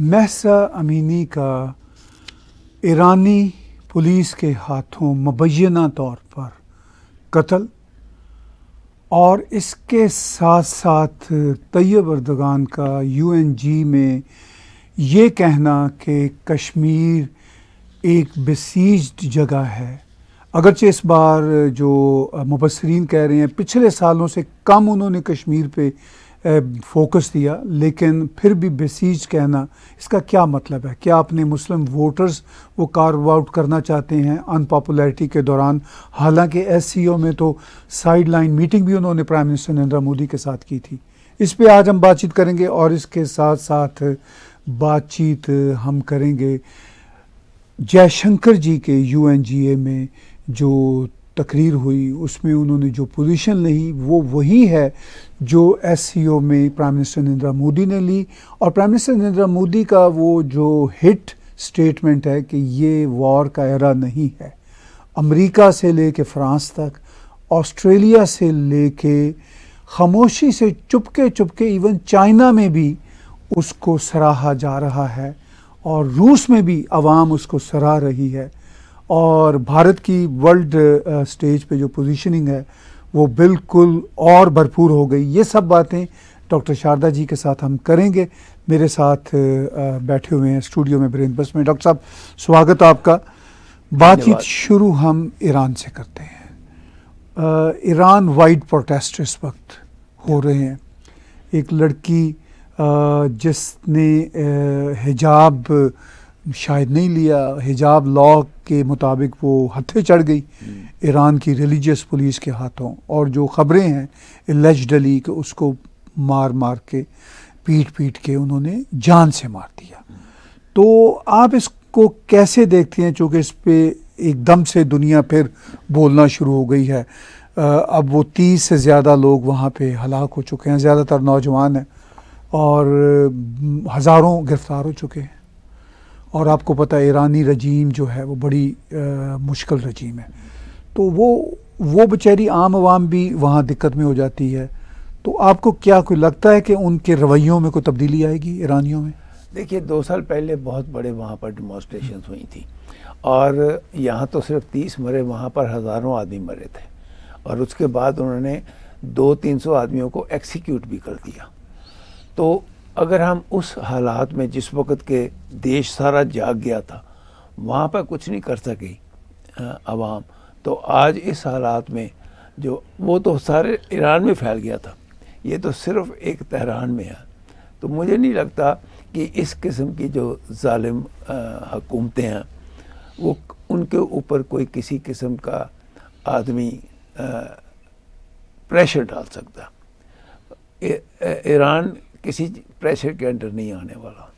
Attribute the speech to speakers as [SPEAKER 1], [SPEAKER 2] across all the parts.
[SPEAKER 1] Mahsa अमीनी का ईरानी police के हाथों मुबैना तौर पर कत्ल और इसके साथ साथ तैयब अर्दगान का यूएनजी में ये कहना कि कश्मीर एक बसीज जगह है अगरचे इस बार जो मुबसरीन कह रहे हैं पिछले सालों से कम उन्होंने कश्मीर पे फोकस दिया लेकिन फिर भी बेसीज कहना इसका क्या मतलब है क्या अपने मुस्लिम वोटर्स वो कार्व आउट करना चाहते हैं अनपॉपुलैरिटी के दौरान हालांकि एस में तो साइड लाइन मीटिंग भी उन्होंने प्राइम मिनिस्टर नरेंद्र मोदी के साथ की थी इस पर आज हम बातचीत करेंगे और इसके साथ साथ बातचीत हम करेंगे जयशंकर जी के यू में जो तकरीर हुई उसमें उन्होंने जो पोजीशन ली वो वही है जो एस में प्राइम मिनिस्टर नरेंद्र मोदी ने ली और प्राइम मिनिस्टर नरेंद्र मोदी का वो जो हिट स्टेटमेंट है कि ये वॉर का एरा नहीं है अमेरिका से ले कर फ्रांस तक ऑस्ट्रेलिया से ले कर खामोशी से चुपके चुपके इवन चाइना में भी उसको सराहा जा रहा है और रूस में भी आवाम उसको सराह रही है और भारत की वर्ल्ड स्टेज uh, पे जो पोजीशनिंग है वो बिल्कुल और भरपूर हो गई ये सब बातें डॉक्टर शारदा जी के साथ हम करेंगे मेरे साथ बैठे हुए हैं स्टूडियो में ब्रेन बस में डॉक्टर साहब स्वागत आपका बातचीत शुरू हम ईरान से करते हैं ईरान वाइड प्रोटेस्ट इस वक्त हो रहे हैं एक लड़की जिसने हिजाब शायद नहीं लिया हिजाब लॉ के मुताबिक वो हथे चढ़ गई हम्म। ईरान की रिलीजियस पुलिस के हाथों और जो ख़बरें हैं एलेजडली कि उसको मार मार के पीट पीट के उन्होंने जान से मार दिया हम्म। तो आप इसको कैसे देखते हैं चूँकि इस पर एकदम से दुनिया फिर बोलना शुरू हो गई है अब वो तीस से ज़्यादा लोग वहाँ पे हलाक हो चुके हैं ज़्यादातर नौजवान हैं और हज़ारों गिरफ्तार हो चुके हैं और आपको पता है ईरानी रजीम जो है वो बड़ी आ, मुश्किल रजीम है तो वो वो बेचारी आम आवाम भी वहाँ दिक्कत में हो जाती है तो आपको क्या कोई लगता है कि उनके रवैयों में कोई तब्दीली आएगी ईरानियों में
[SPEAKER 2] देखिए दो साल पहले बहुत बड़े वहाँ पर डिमॉन्स्ट्रेशन हुई थी और यहाँ तो सिर्फ तीस मरे वहाँ पर हज़ारों आदमी मरे थे और उसके बाद उन्होंने दो तीन सौ आदमियों को एक्सीक्यूट भी कर दिया तो अगर हम उस हालात में जिस वक्त के देश सारा जाग गया था वहाँ पर कुछ नहीं कर सकी आवाम तो आज इस हालात में जो वो तो सारे ईरान में फैल गया था ये तो सिर्फ एक तहरान में है तो मुझे नहीं लगता कि इस किस्म की जो ालिम हकूमतें हैं वो उनके ऊपर कोई किसी किस्म का आदमी प्रेशर डाल सकता ईरान किसी प्रेशर के अंडर नहीं आने वाला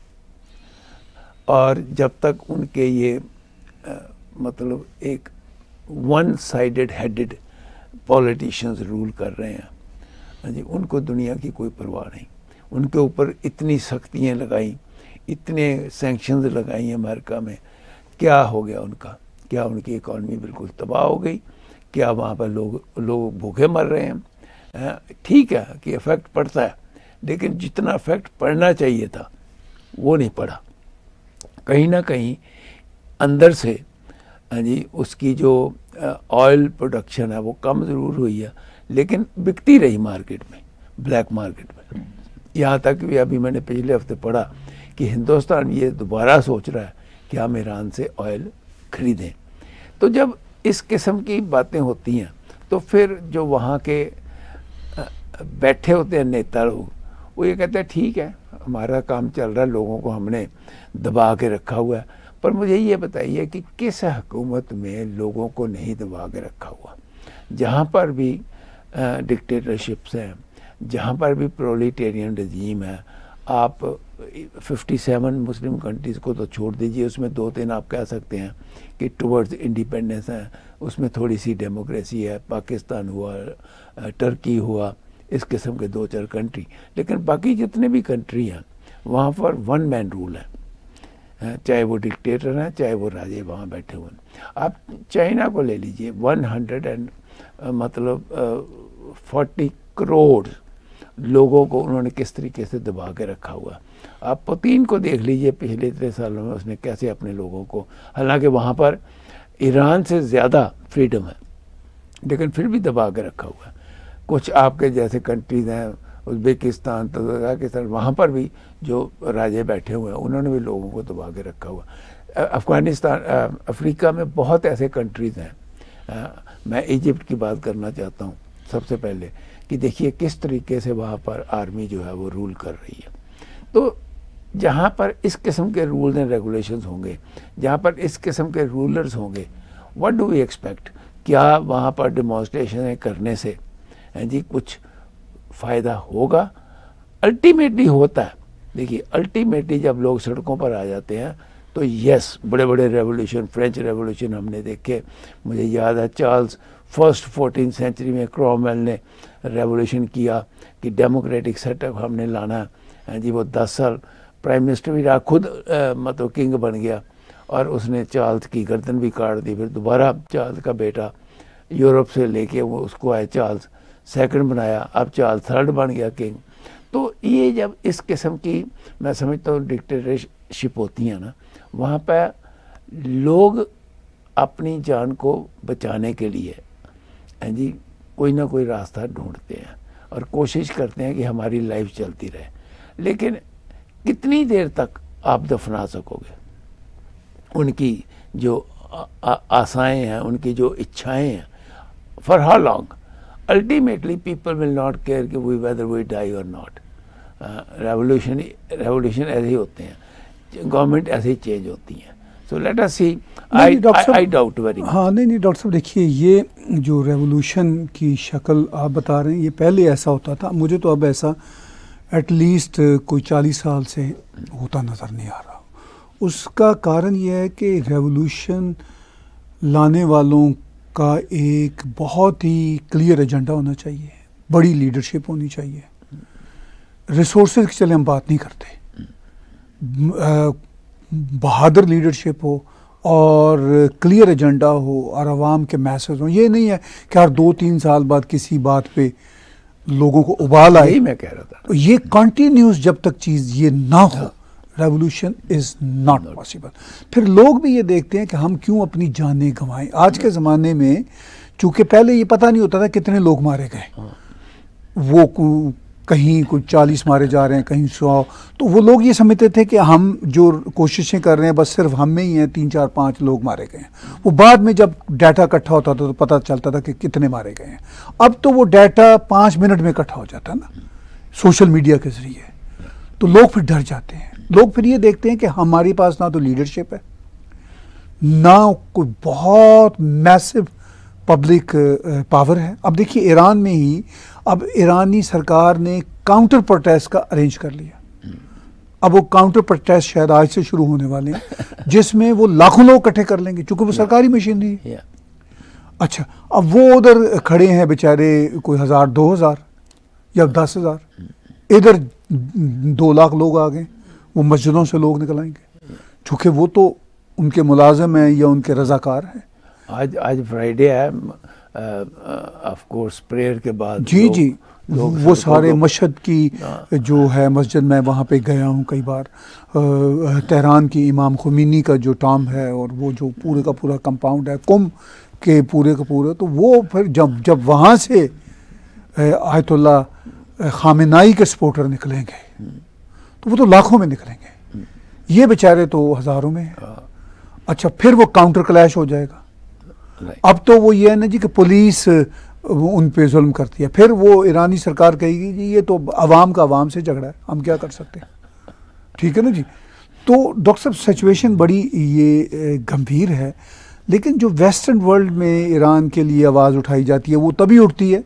[SPEAKER 2] और जब तक उनके ये आ, मतलब एक one sided headed politicians rule कर रहे हैं हाँ जी उनको दुनिया की कोई परवाह नहीं उनके ऊपर इतनी सख्तियाँ लगाई इतने सेंक्शन लगाई अमेरिका में क्या हो गया उनका क्या उनकी इकॉनमी बिल्कुल तबाह हो गई क्या वहाँ पर लोग लोग भूखे मर रहे हैं हाँ, ठीक है कि इफ़ेक्ट पड़ता है लेकिन जितना फैक्ट पढ़ना चाहिए था वो नहीं पढ़ा कहीं ना कहीं अंदर से हाँ जी उसकी जो ऑयल प्रोडक्शन है वो कम ज़रूर हुई है लेकिन बिकती रही मार्केट में ब्लैक मार्केट में यहाँ तक भी अभी मैंने पिछले हफ्ते पढ़ा कि हिंदुस्तान ये दोबारा सोच रहा है कि हम ईरान से ऑयल खरीदें तो जब इस किस्म की बातें होती हैं तो फिर जो वहाँ के बैठे होते हैं नेता लोग वो ये कहता है ठीक है हमारा काम चल रहा है लोगों को हमने दबा के रखा हुआ है पर मुझे ये बताइए कि किस हकूमत में लोगों को नहीं दबा के रखा हुआ जहाँ पर भी डिक्टेटरशिप्स हैं जहाँ पर भी प्रोलीटेरियन रजीम है आप 57 मुस्लिम कंट्रीज़ को तो छोड़ दीजिए उसमें दो तीन आप कह सकते हैं कि टुवर्ड्स इंडिपेंडेंस हैं उसमें थोड़ी सी डेमोक्रेसी है पाकिस्तान हुआ टर्की हुआ इस किस्म के दो चार कंट्री लेकिन बाकी जितने भी कंट्री हैं वहाँ पर वन मैन रूल है हाँ, चाहे वो डिक्टेटर हैं चाहे वो राजे वहाँ बैठे हुए हैं आप चाइना को ले लीजिए वन हंड्रेड एंड मतलब फोर्टी करोड़ लोगों को उन्होंने किस तरीके से दबा के रखा हुआ आप पुतिन को देख लीजिए पिछले इतने सालों में उसने कैसे अपने लोगों को हालांकि वहाँ पर ईरान से ज़्यादा फ्रीडम है लेकिन फिर भी दबा के रखा हुआ है कुछ आपके जैसे कंट्रीज हैं उज्बेकिस्तान तजाकिस्तान तो वहाँ पर भी जो राजे बैठे हुए हैं उन्होंने भी लोगों को दबा के रखा हुआ अफगानिस्तान अफ्रीका में बहुत ऐसे कंट्रीज़ हैं मैं इजिप्ट की बात करना चाहता हूँ सबसे पहले कि देखिए किस तरीके से वहाँ पर आर्मी जो है वो रूल कर रही है तो जहाँ पर इस किस्म के रूल एंड रेगुलेशंस होंगे जहाँ पर इस किस्म के रूलर्स होंगे व्हाट डू वी एक्सपेक्ट क्या वहाँ पर डिमॉन्स्ट्रेशन करने से हैं जी कुछ फ़ायदा होगा अल्टीमेटली होता है देखिए अल्टीमेटली जब लोग सड़कों पर आ जाते हैं तो यस बड़े बड़े रेवोल्यूशन फ्रेंच रेवोल्यूशन हमने देखे मुझे याद है चार्ल्स फर्स्ट फोर्टीन सेंचुरी में क्रोमेल ने रेवोल्यूशन किया कि डेमोक्रेटिक सेटअप हमने लाना है जी वो दस साल प्राइम मिनिस्टर भी रहा खुद मतलब किंग बन गया और उसने चार्ल्स की गर्दन भी काट दी फिर दोबारा चार्ल्स का बेटा यूरोप से लेके वो उसको आए चार्ल्स सेकंड बनाया अब चार्ल्स थर्ड बन गया किंग तो ये जब इस किस्म की मैं समझता हूँ डिक्टेटरशिप होती हैं ना वहाँ पर लोग अपनी जान को बचाने के लिए जी कोई ना कोई रास्ता ढूंढते हैं और कोशिश करते हैं कि हमारी लाइफ चलती रहे लेकिन कितनी देर तक आप दफना सकोगे उनकी जो आशाएं हैं उनकी जो इच्छाएं हैं for how long ultimately people will not care कि we whether we die or not revolution uh, revolution ऐसे ही होते हैं गवर्नमेंट ऐसे ही चेंज होती हैं so let us see I I doubt very
[SPEAKER 1] हाँ नहीं नहीं डॉक्टर साहब देखिए ये जो रेवोल्यूशन की शक्ल आप बता रहे हैं ये पहले ऐसा होता था मुझे तो अब ऐसा एटलीस्ट कोई चालीस साल से होता नज़र नहीं आ रहा उसका कारण यह है कि रेवोल्यूशन लाने वालों का एक बहुत ही क्लियर एजेंडा होना चाहिए बड़ी लीडरशिप होनी चाहिए रिसोर्स की चले हम बात नहीं करते बहादुर लीडरशिप हो और क्लियर एजेंडा हो और आवाम के मैसेज हो ये नहीं है कि हर दो तीन साल बाद किसी बात पे लोगों को उबाल आए मैं कह रहा था तो ये कंटिन्यूस जब तक चीज़ ये ना हो रेवोल्यूशन इज़ नॉट पॉसिबल फिर लोग भी ये देखते हैं कि हम क्यों अपनी जानें गंवाएं आज के ज़माने में चूंकि पहले ये पता नहीं होता था कितने लोग मारे गए वो कहीं कुछ चालीस मारे जा रहे हैं कहीं सौ तो वो लोग ये समझते थे कि हम जो कोशिशें कर रहे हैं बस सिर्फ हम में ही हैं तीन चार पाँच लोग मारे गए हैं वो बाद में जब डाटा इकट्ठा होता था तो पता चलता था कि कितने मारे गए हैं अब तो वो डाटा पाँच मिनट में इकट्ठा हो जाता है ना सोशल मीडिया के ज़रिए तो लोग फिर डर जाते हैं लोग फिर ये देखते हैं कि हमारे पास ना तो लीडरशिप है ना कोई बहुत मैसिव पब्लिक पावर है अब देखिए ईरान में ही अब ईरानी सरकार ने काउंटर प्रोटेस्ट का अरेंज कर लिया अब वो काउंटर प्रोटेस्ट शायद आज से शुरू होने वाले हैं जिसमें वो लाखों लोग इकट्ठे कर लेंगे चूंकि वो सरकारी मशीनरी है अच्छा अब वो उधर खड़े हैं बेचारे कोई हज़ार दो हज़ार या दस हज़ार hmm. इधर दो लाख लोग आ गए वो मस्जिदों से लोग निकल आएंगे चूँकि वो तो उनके मुलाजम हैं या
[SPEAKER 2] उनके रजाकार हैं आज आज फ्राइडे है ऑफ कोर्स प्रेयर के बाद जी जी वो सारे
[SPEAKER 1] मशहद की हाँ। जो है मस्जिद मैं वहाँ पे गया हूँ कई बार तहरान की इमाम खुमीनी का जो टाम है और वो जो पूरे का पूरा कंपाउंड है कुम के पूरे का पूरे तो वो फिर जब जब वहाँ से आयतुल्ला खामिनाई के सपोर्टर निकलेंगे हम्म। तो वो तो लाखों में निकलेंगे ये बेचारे तो हज़ारों में है हाँ। अच्छा फिर वो काउंटर क्लैश हो जाएगा अब तो वो ये है ना जी कि पुलिस उन पे जुल्म करती है फिर वो ईरानी सरकार कहेगी जी ये तो आवाम का अवाम से झगड़ा है हम क्या कर सकते हैं ठीक है ना जी तो डॉक्टर साहब सिचुएशन बड़ी ये गंभीर है लेकिन जो वेस्टर्न वर्ल्ड में ईरान के लिए आवाज़ उठाई जाती है वो तभी उठती है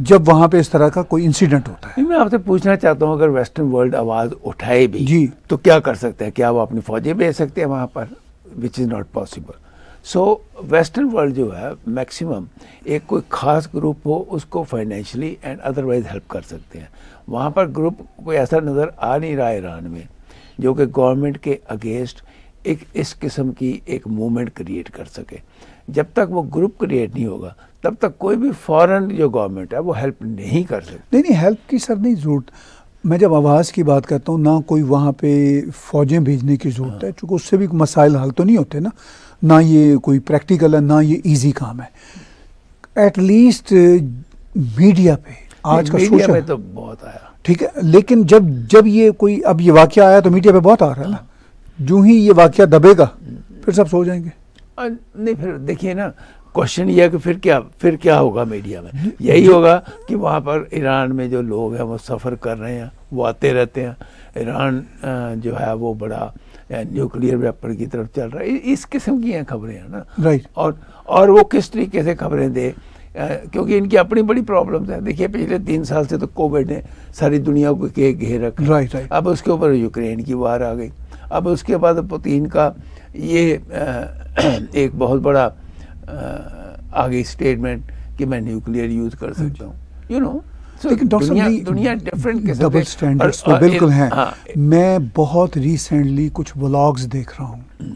[SPEAKER 1] जब वहाँ पे इस तरह का कोई इंसिडेंट होता
[SPEAKER 2] है मैं आपसे पूछना चाहता हूँ अगर वेस्टर्न वर्ल्ड आवाज़ उठाए भी जी तो क्या कर सकते हैं क्या वो अपनी फौजें भेज सकते हैं वहाँ पर which is not possible so western world जो है मैक्सिमम एक कोई ख़ास ग्रुप हो उसको फाइनेंशली एंड अदरवाइज हेल्प कर सकते हैं वहाँ पर ग्रुप कोई ऐसा नज़र आ नहीं रहा ईरान में जो कि गवर्नमेंट के अगेंस्ट एक इस किस्म की एक मूवमेंट क्रिएट कर सके जब तक वो ग्रुप क्रिएट नहीं होगा तब तक कोई भी फॉरेन जो गवर्नमेंट है वो हेल्प नहीं कर सकती
[SPEAKER 1] नहीं नहीं हेल्प की सर नहीं जरूरत मैं जब आवाज़ की बात करता हूँ ना कोई वहाँ पे फौजें भेजने की ज़रूरत है चूँकि हाँ। उससे भी मसाइल हल तो नहीं होते ना ना ये कोई प्रैक्टिकल है ना ये इजी काम है एटलीस्ट मीडिया पे आज का मीडिया पे
[SPEAKER 2] तो बहुत आया
[SPEAKER 1] ठीक है लेकिन जब जब ये कोई अब ये वाक्य आया तो मीडिया पे बहुत आ रहा है ना हाँ। जो ही ये वाक्य दबेगा फिर सब सो
[SPEAKER 2] जाएंगे नहीं फिर देखिए ना क्वेश्चन यह कि फिर क्या फिर क्या होगा मीडिया में यही होगा कि वहाँ पर ईरान में जो लोग हैं वो सफ़र कर रहे हैं वो आते रहते हैं ईरान जो है वो बड़ा न्यूक्लियर वेपन की तरफ चल रहा है इस किस्म की हैं खबरें हैं ना राइट और और वो किस तरीके से खबरें दे क्योंकि इनकी अपनी बड़ी प्रॉब्लम्स हैं देखिए पिछले तीन साल से तो कोविड ने सारी दुनिया को के घेर रखा राइट राइट अब उसके ऊपर यूक्रेन की वार आ गई अब उसके बाद पुतिन का ये एक बहुत बड़ा आगे स्टेटमेंट कि मैं न्यूक्लियर यूज कर सकता हाँ हूँ यू नो लेकिन डॉक्टर दुनिया, दुनिया डिफरेंट डबल स्टैंडर्ड्स तो बिल्कुल हैं
[SPEAKER 1] हाँ, मैं बहुत रिसेंटली कुछ ब्लॉग्स देख रहा हूँ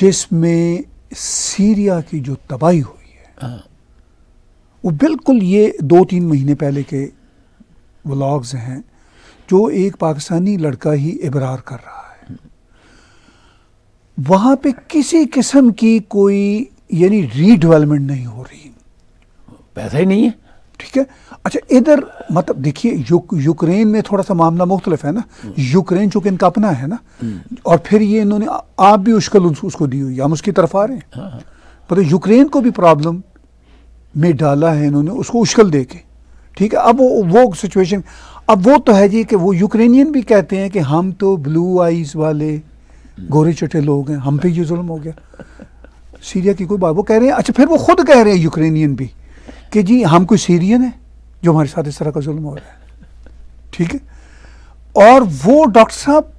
[SPEAKER 1] जिसमें सीरिया की जो तबाही हुई है हाँ, वो बिल्कुल ये दो तीन महीने पहले के ब्लॉग्स हैं जो एक पाकिस्तानी लड़का ही इबरार कर रहा है वहाँ पे किसी किस्म की कोई यानी रीडेवलपमेंट नहीं हो रही पैसा ही नहीं है ठीक है अच्छा इधर मतलब देखिए युक, यूक्रेन में थोड़ा सा मामला मुख्तलिफ है ना हम्म। यूक्रेन चूंकि इनका अपना है ना हम्म। और फिर ये इन्होंने आप भी उश्कल उसको दी हुई हम उसकी तरफ आ रहे हैं हाँ।, हाँ। पर यूक्रेन को भी प्रॉब्लम में डाला है इन्होंने उसको उश्कल दे के ठीक है अब वो वो सिचुएशन अब वो तो है जी कि वो यूक्रेनियन भी कहते हैं कि हम तो ब्लू आइज वाले हम्म। गोरे चटे लोग हैं हम पे ये जुल्म हो गया सीरिया की कोई बात वो कह रहे हैं अच्छा फिर वो खुद कह रहे हैं यूक्रेनियन भी कि जी हम कोई सीरियन है जो हमारे साथ इस तरह का जुल्म हो रहा है ठीक है और वो डॉक्टर साहब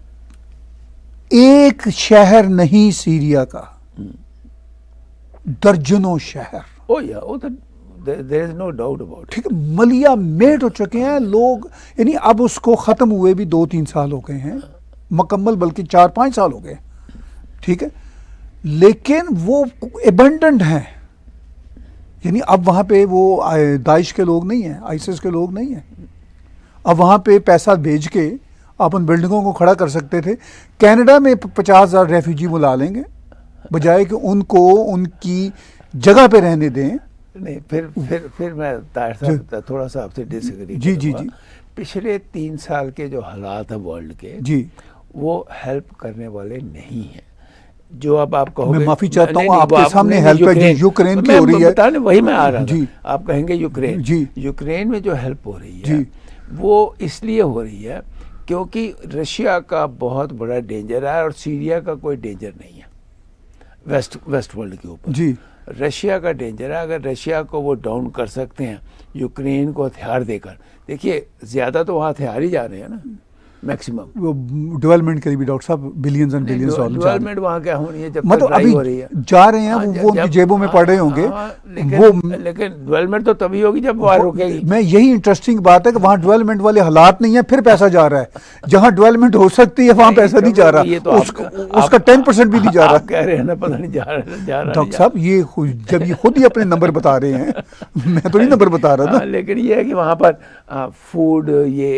[SPEAKER 1] एक शहर नहीं सीरिया का दर्जनों शहर
[SPEAKER 2] ओ या ओ इज नो डाउट अबाउट
[SPEAKER 1] ठीक है मलिया मेट हो चुके हैं लोग यानी अब उसको ख़त्म हुए भी दो तीन साल हो गए हैं मुकम्मल बल्कि चार पांच साल हो गए ठीक है लेकिन वो एबंडेंट हैं यानी अब वहाँ पे वो दाइश के लोग नहीं हैं आइसिस के लोग नहीं हैं अब वहाँ पे पैसा भेज के आप उन बिल्डिंगों को खड़ा कर सकते थे कनाडा में पचास हज़ार रेफ्यूजी बुला लेंगे बजाय कि उनको उनकी जगह पे रहने दें
[SPEAKER 2] नहीं फिर फिर फिर मैं थोड़ा सा आपसे डिसग्री जी जी जी पिछले तीन साल के जो हालात हैं वर्ल्ड के जी वो हेल्प करने वाले नहीं हैं जो अब आप कहोगे मैं माफी चाहता हूँ आपके आप सामने हेल्प है यूक्रेन की हो रही है बताने वही मैं आ रहा जी आप कहेंगे यूक्रेन जी यूक्रेन में जो हेल्प हो रही है वो इसलिए हो रही है क्योंकि रशिया का बहुत बड़ा डेंजर है और सीरिया का कोई डेंजर नहीं है वेस्ट वेस्ट वर्ल्ड के ऊपर जी रशिया का डेंजर है अगर रशिया को वो डाउन कर सकते हैं यूक्रेन को हथियार देकर देखिए ज़्यादा तो वहाँ हथियार ही जा रहे हैं ना
[SPEAKER 1] मैक्सिमम वो डेवलपमेंट करीबी डॉक्टर साहब billions and billions dollar development
[SPEAKER 2] वहां क्या होनी है जब मतलब अभी हो रही है जा रहे हैं आ, हाँ, वो, उनकी जेबों में हाँ, पड़ रहे होंगे हाँ, वो लेकिन डेवलपमेंट तो तभी होगी जब
[SPEAKER 1] वार रुकेगी मैं यही इंटरेस्टिंग बात है कि वहां डेवलपमेंट वाले हालात नहीं है फिर पैसा जा रहा है जहाँ डेवलपमेंट हो सकती है वहां पैसा नहीं जा रहा तो उसका टेन परसेंट भी नहीं जा रहा कह रहे हैं ना पता नहीं जा रहा डॉक्टर साहब ये जब ये खुद ही अपने नंबर बता रहे हैं मैं तो नहीं नंबर
[SPEAKER 2] बता रहा था लेकिन ये है कि वहाँ पर फूड ये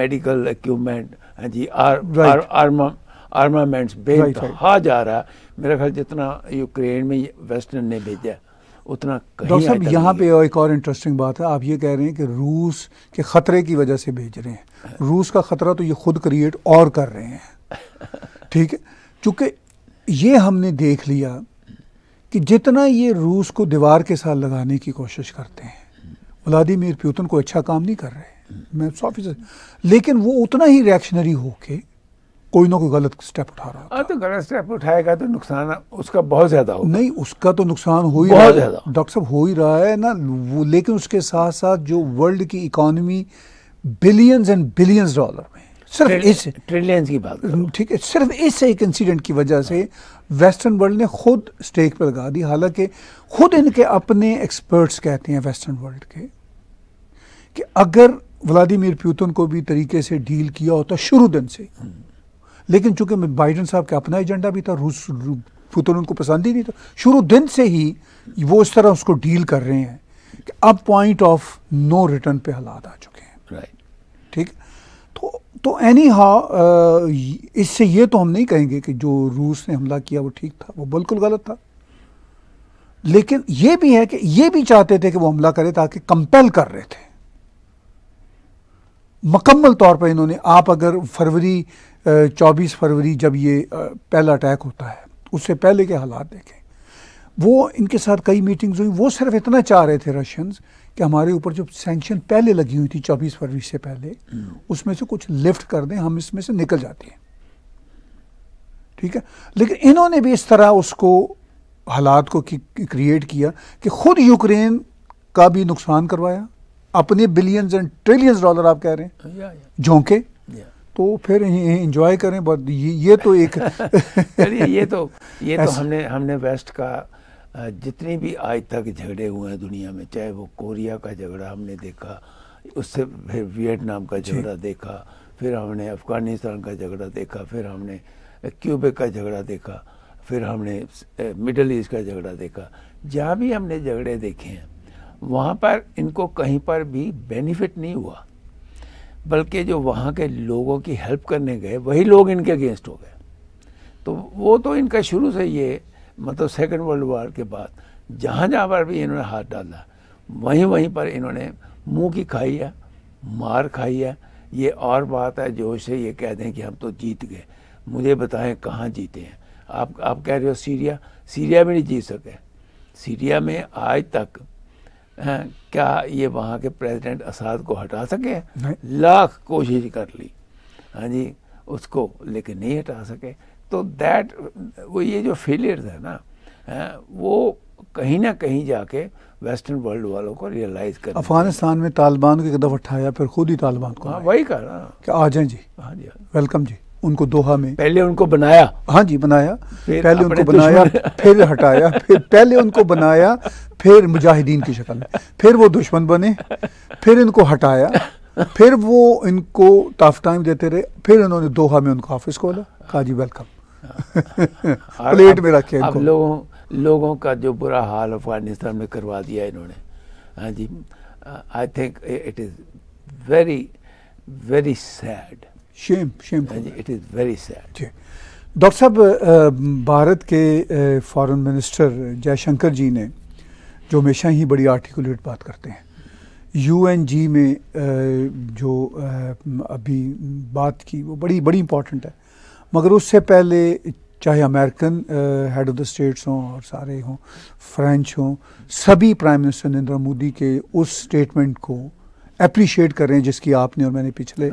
[SPEAKER 2] मेडिकल इक्विपमेंट हाँ जी आर, right. आर, आर्मामेंट्स भेज right, right. जा रहा मेरा ख्याल जितना यूक्रेन में वेस्टर्न ने भेजा उतना डॉक्टर साहब यहाँ पे
[SPEAKER 1] एक और इंटरेस्टिंग बात है आप ये कह रहे हैं कि रूस के ख़तरे की वजह से भेज रहे हैं रूस का ख़तरा तो ये खुद क्रिएट और कर रहे हैं ठीक है चूंकि ये हमने देख लिया कि जितना ये रूस को दीवार के साथ लगाने की कोशिश करते हैं व्लादिमिर प्यूतन को अच्छा काम नहीं कर रहे मैं साफ तो लेकिन वो उतना ही रिएक्शनरी हो के कोई ना कोई गलत स्टेप उठा रहा
[SPEAKER 2] है हाँ, तो गलत स्टेप उठाएगा तो नुकसान उसका बहुत ज्यादा होगा
[SPEAKER 1] नहीं उसका तो नुकसान हो ही बहुत है डॉक्टर साहब हो ही रहा है ना वो लेकिन उसके साथ साथ जो वर्ल्ड की economy billions and billions dollar में सिर्फ इस ट्रिलियंस की बात ठीक है सिर्फ इस एक इंसिडेंट की वजह से वेस्टर्न वर्ल्ड ने खुद स्टेक पर लगा दी हालांकि खुद इनके अपने एक्सपर्ट्स कहते हैं वेस्टर्न वर्ल्ड के कि अगर व्लादिमिर प्यूतन को भी तरीके से डील किया होता शुरू दिन से लेकिन चूंकि बाइडन साहब का अपना एजेंडा भी था रूस पुतिन उनको पसंद ही नहीं था शुरू दिन से ही वो इस तरह उसको डील कर रहे हैं कि अब पॉइंट ऑफ नो रिटर्न पे हालात आ चुके
[SPEAKER 2] हैं राइट right.
[SPEAKER 1] ठीक तो तो एनी हा इससे ये तो हम नहीं कहेंगे कि जो रूस ने हमला किया वो ठीक था वो बिल्कुल गलत था लेकिन ये भी है कि ये भी चाहते थे कि वो हमला करे ताकि कंपेल कर रहे थे मकम्मल तौर पर इन्होंने आप अगर फरवरी चौबीस फरवरी जब ये पहला अटैक होता है उससे पहले के हालात देखें वो इनके साथ कई मीटिंग्स हुई वो सिर्फ इतना चाह रहे थे रशियंस कि हमारे ऊपर जो सेंक्शन पहले लगी हुई थी चौबीस फरवरी से पहले हम्म। उसमें से कुछ लिफ्ट कर दें हम इसमें से निकल जाते हैं ठीक है लेकिन इन्होंने भी इस तरह उसको हालात को क्रिएट किया कि खुद यूक्रेन का भी नुकसान करवाया अपने बिलियंस एंड ट्रिलियंस डॉलर आप कह रहे हैं झोंके तो फिर इंजॉय करें बट ये ये तो एक चलिए ये तो ये तो हमने
[SPEAKER 2] हमने वेस्ट का जितने भी आज तक झगड़े हुए हैं दुनिया में चाहे वो कोरिया का झगड़ा हमने देखा उससे फिर वियतनाम का झगड़ा देखा फिर हमने अफ़गानिस्तान का झगड़ा देखा फिर हमने क्यूबे का झगड़ा देखा फिर हमने मिडल ईस्ट का झगड़ा देखा जहाँ भी हमने झगड़े देखे हैं वहाँ पर इनको कहीं पर भी बेनिफिट नहीं हुआ बल्कि जो वहाँ के लोगों की हेल्प करने गए वही लोग इनके अगेंस्ट हो गए तो वो तो इनका शुरू से ये मतलब सेकेंड वर्ल्ड वार के बाद जहाँ जहाँ पर भी इन्होंने हाथ डाला वहीं वहीं पर इन्होंने मुंह की खाई है मार खाई है ये और बात है जो से ये कह दें कि हम तो जीत गए मुझे बताएं कहाँ जीते हैं आप आप कह रहे हो सीरिया सीरिया में नहीं जीत सके सीरिया में आज तक क्या ये वहाँ के प्रेसिडेंट असाद को हटा सके लाख कोशिश कर ली हाँ जी उसको लेकिन नहीं हटा सके तो दैट वो ये जो फेलियर्स है ना वो कहीं ना कहीं जाके वेस्टर्न वर्ल्ड वालों को रियलाइज कर अफगानिस्तान
[SPEAKER 1] में तालिबान को एक दफ़ा उठाया फिर खुद ही तालिबान को हाँ वही कह रहा कि आ जाए जी हाँ जी वेलकम हाँ जी उनको दोहा में
[SPEAKER 2] पहले उनको बनाया
[SPEAKER 1] हाँ जी बनाया पहले उनको तो बनाया फिर हटाया फिर पहले उनको बनाया फिर मुजाहिदीन की शक्ल में फिर वो दुश्मन बने फिर इनको हटाया फिर वो इनको टफ टाइम देते रहे फिर इन्होंने दोहा में उनको ऑफिस खोला हाँ जी वेलकम प्लेट में रखे इनको
[SPEAKER 2] लोगों लोगों का जो बुरा हाल अफगानिस्तान में करवा दिया इन्होंने हाँ जी I think it is very very sad shame shame it is very sad
[SPEAKER 1] जी डॉक्टर साहब भारत के फॉरेन मिनिस्टर जयशंकर जी ने जो हमेशा ही बड़ी आर्टिकुलेट बात करते हैं यूएनजी में जो अभी बात की वो बड़ी बड़ी इम्पॉर्टेंट है मगर उससे पहले चाहे American head of the states हों और सारे हों फ्रेंच हों सभी प्राइम मिनिस्टर नरेंद्र मोदी के उस स्टेटमेंट को अप्रिशिएट कर रहे हैं जिसकी आपने और मैंने पिछले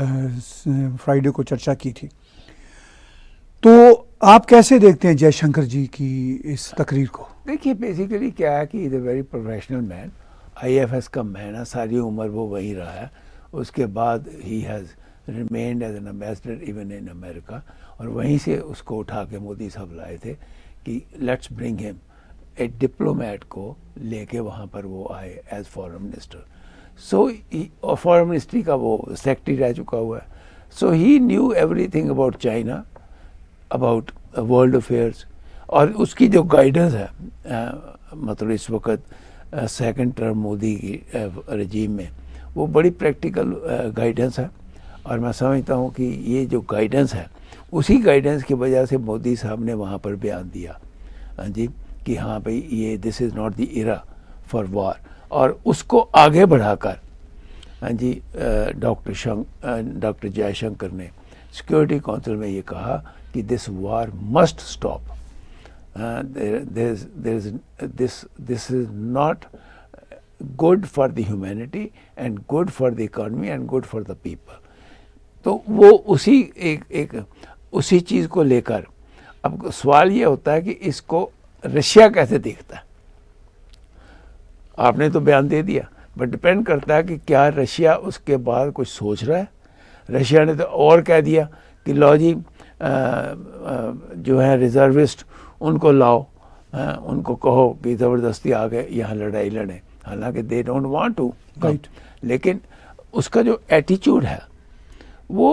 [SPEAKER 1] फ्राइडे को चर्चा की थी तो आप कैसे देखते हैं जयशंकर जी की इस तकरीर को
[SPEAKER 2] देखिए बेसिकली क्या है कि is a very professional man I F S का मैन है सारी उम्र वो वहीं रहा है उसके बाद ही has remained as an ambassador even in America और वहीं से उसको उठा के मोदी साहब लाए थे कि let's bring him a diplomat को लेके वहाँ पर वो आए as foreign minister so foreign ministry का वो सेक्रेटरी रह चुका हुआ है so he knew everything about China about world affairs और उसकी जो गाइडेंस है मतलब इस वक्त सेकेंड टर्म मोदी की रजीम में वो बड़ी प्रैक्टिकल गाइडेंस है और मैं समझता हूँ कि ये जो गाइडेंस है उसी गाइडेंस की वजह से मोदी साहब ने वहाँ पर बयान दिया हाँ जी कि हाँ भाई ये this is not the era for war और उसको आगे बढ़ाकर हाँ जी डॉक्टर शंक डॉक्टर जयशंकर ने सिक्योरिटी काउंसिल में ये कहा कि this war must stop there is this this is not good for the humanity and good for the economy and good for the people तो वो उसी एक एक उसी चीज़ को लेकर अब सवाल ये होता है कि इसको रशिया कैसे देखता है आपने तो बयान दे दिया बट डिपेंड करता है कि क्या रशिया उसके बाद कुछ सोच रहा है रशिया ने तो और कह दिया कि लो जी आ, आ, जो है रिजर्विस्ट उनको लाओ आ, उनको कहो कि ज़बरदस्ती आ गए यहाँ लड़ाई लड़ें हालांकि they don't want to right लेकिन उसका जो एटीट्यूड है वो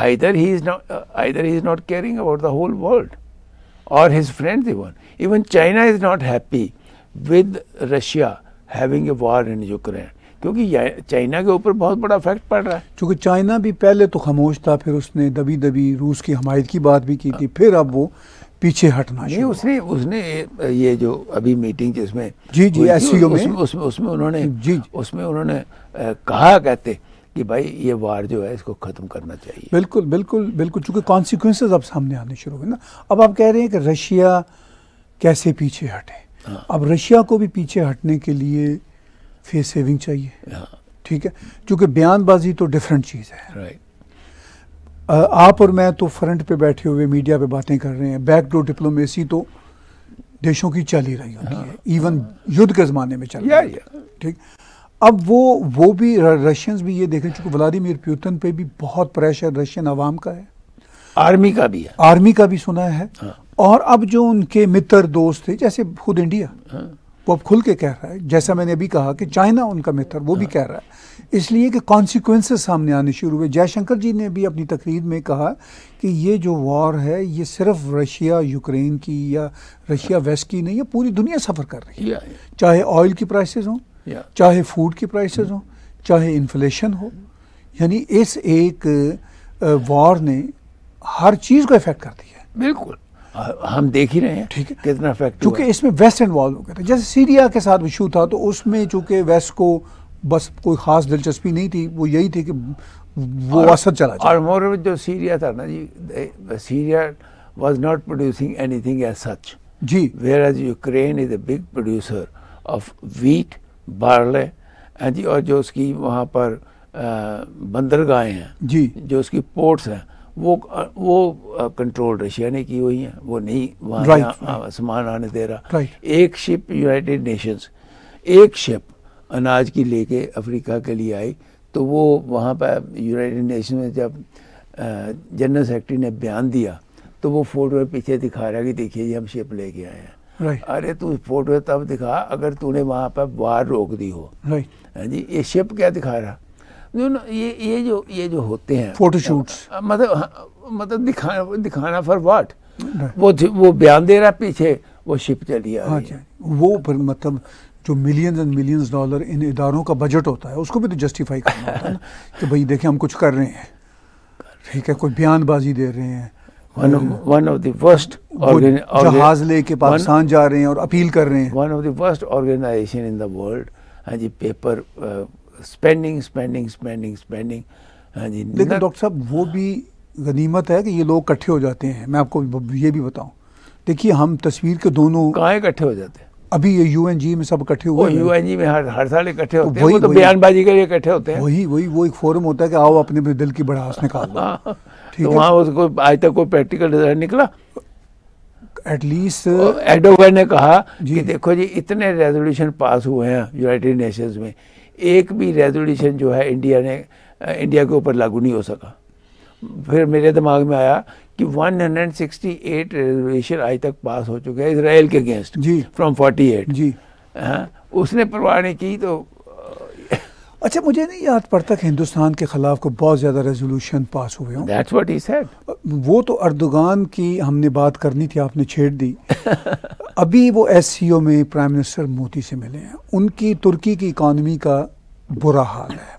[SPEAKER 2] either he is not either he is not caring about the whole world और his friend even even China is not happy with Russia having a war in Ukraine क्योंकि China के ऊपर बहुत बड़ा इफेक्ट पड़ रहा है
[SPEAKER 1] क्योंकि चाइना भी पहले तो खामोश था फिर उसने दबी दबी रूस की हमायत की बात भी की थी फिर अब वो पीछे हटना नहीं उसने
[SPEAKER 2] उसने ये जो अभी मीटिंग जिसमें जी जी एस में उसमें उसमें उसमें उन्होंने जी उसमें उन्होंने कहा कहते कि भाई ये वार जो है इसको ख़त्म करना चाहिए बिल्कुल
[SPEAKER 1] बिल्कुल बिल्कुल चूंकि कॉन्सिक्वेंस अब सामने आने शुरू हुए ना अब आप कह रहे हैं कि रशिया कैसे पीछे हटे अब रशिया को भी पीछे हटने के लिए फेस सेविंग चाहिए हाँ। ठीक है क्योंकि बयानबाजी तो डिफरेंट चीज़ है राइट आप और मैं तो फ्रंट पे बैठे हुए मीडिया पे बातें कर रहे हैं बैकडोर डिप्लोमेसी तो देशों की चल ही रही होती हाँ। है इवन युद्ध के ज़माने में चल रही है ठीक अब वो वो भी रशियंस भी ये देखें चूँकि व्लादिमिर पुतिन पे भी बहुत प्रेशर रशियन आवाम का है
[SPEAKER 2] आर्मी का भी है
[SPEAKER 1] आर्मी का भी सुना है हाँ। और अब जो उनके मित्र दोस्त थे जैसे खुद इंडिया वो अब खुल के कह रहा है जैसा मैंने अभी कहा कि चाइना उनका मित्र वो भी हाँ। कह रहा है इसलिए कि कॉन्सिक्वेंसेस सामने आने शुरू हुए जयशंकर जी ने भी अपनी तकरीर में कहा कि ये जो वॉर है ये सिर्फ रशिया यूक्रेन की या रशिया वेस्ट की नहीं है पूरी दुनिया सफ़र कर रही है चाहे ऑयल की प्राइसेस हों चाहे फूड की प्राइसेस हों चाहे इन्फ्लेशन हो यानी इस एक वॉर ने हर चीज़ को इफ़ेक्ट कर दिया
[SPEAKER 2] है बिल्कुल हम देख ही रहे हैं ठीक है कितना फैक्ट चूंकि
[SPEAKER 1] इसमें वेस्ट इन्वॉल्व हो गया था जैसे सीरिया के साथ इशू था तो उसमें चूंकि वेस्ट को बस कोई खास दिलचस्पी नहीं थी वो यही थी कि वो असद चला
[SPEAKER 2] और मोर जो सीरिया था ना जी Syria was not producing anything as such जी whereas Ukraine is a big producer of wheat barley जी और जो उसकी वहाँ पर बंदरगाहें हैं जी जो उसकी पोर्ट्स हैं वो वो कंट्रोल रशिया ने की हुई है वो नहीं वहाँ right, right. सामान आने दे रहा right. एक शिप यूनाइटेड नेशंस एक शिप अनाज की लेके अफ्रीका के लिए आई तो वो वहाँ पर यूनाइटेड नेशन में जब जनरल सेक्रेटरी ने बयान दिया तो वो फोटो पीछे दिखा रहा कि देखिए ये हम शिप लेके आए हैं Right. अरे तू फोटो तब दिखा अगर तूने वहाँ पर वार रोक दी हो right. हाँ जी ये शिप क्या दिखा रहा जो न, ये ये जो ये जो होते हैं फोटोशूट मतलब मतलब दिखाना दिखाना फॉर वाट वो वो बयान दे रहा पीछे वो शिप चली आ रही हाँ है
[SPEAKER 1] हाँ वो पर मतलब जो मिलियंस एंड मिलियंस डॉलर इन इदारों का बजट होता है उसको भी तो जस्टिफाई करना होता है ना कि भाई देखें हम कुछ कर रहे हैं ठीक है कोई बयानबाजी दे रहे हैं वन ऑफ द वर्स्ट जहाज लेके पाकिस्तान
[SPEAKER 2] जा रहे हैं और अपील कर रहे हैं one of the worst organization in the world हाँ जी paper spending spending spending spending हाँ जी लेकिन डॉक्टर साहब वो भी
[SPEAKER 1] गनीमत है कि ये लोग इकट्ठे हो जाते हैं मैं आपको ये भी बताऊं देखिए हम तस्वीर के दोनों कहाँ
[SPEAKER 2] इकट्ठे हो जाते हैं
[SPEAKER 1] अभी ये यूएनजी में सब इकट्ठे हुए यूएनजी में हर
[SPEAKER 2] हर साल इकट्ठे तो होते हैं तो बयानबाजी के लिए इकट्ठे होते हैं वही
[SPEAKER 1] वही वो एक फोरम होता है कि आओ अपने दिल की बढ़ास निकालो
[SPEAKER 2] हाँ। ठीक तो है वहाँ उसको आज तक कोई प्रैक्टिकल रिजल्ट निकला एटलीस्ट एडोवे तो ने कहा कि देखो जी इतने रेजोल्यूशन पास हुए हैं यूनाइटेड नेशंस में एक भी रेजोल्यूशन जो है इंडिया ने इंडिया के ऊपर लागू नहीं हो सका फिर मेरे दिमाग में आया कि 168 रेजोल्यूशन आज तक पास हो चुके हैं इसराइल के अगेंस्ट जी फ्रॉम 48 जी हाँ उसने परवाह नहीं की तो
[SPEAKER 1] अच्छा मुझे नहीं याद पड़ता कि हिंदुस्तान के खिलाफ को बहुत ज़्यादा रेजोल्यूशन पास हुए हों That's what he said. वो तो अर्दोगान की हमने बात करनी थी आपने छेड़ दी अभी वो एस में प्राइम मिनिस्टर मोदी से मिले हैं उनकी तुर्की की इकानमी का बुरा हाल है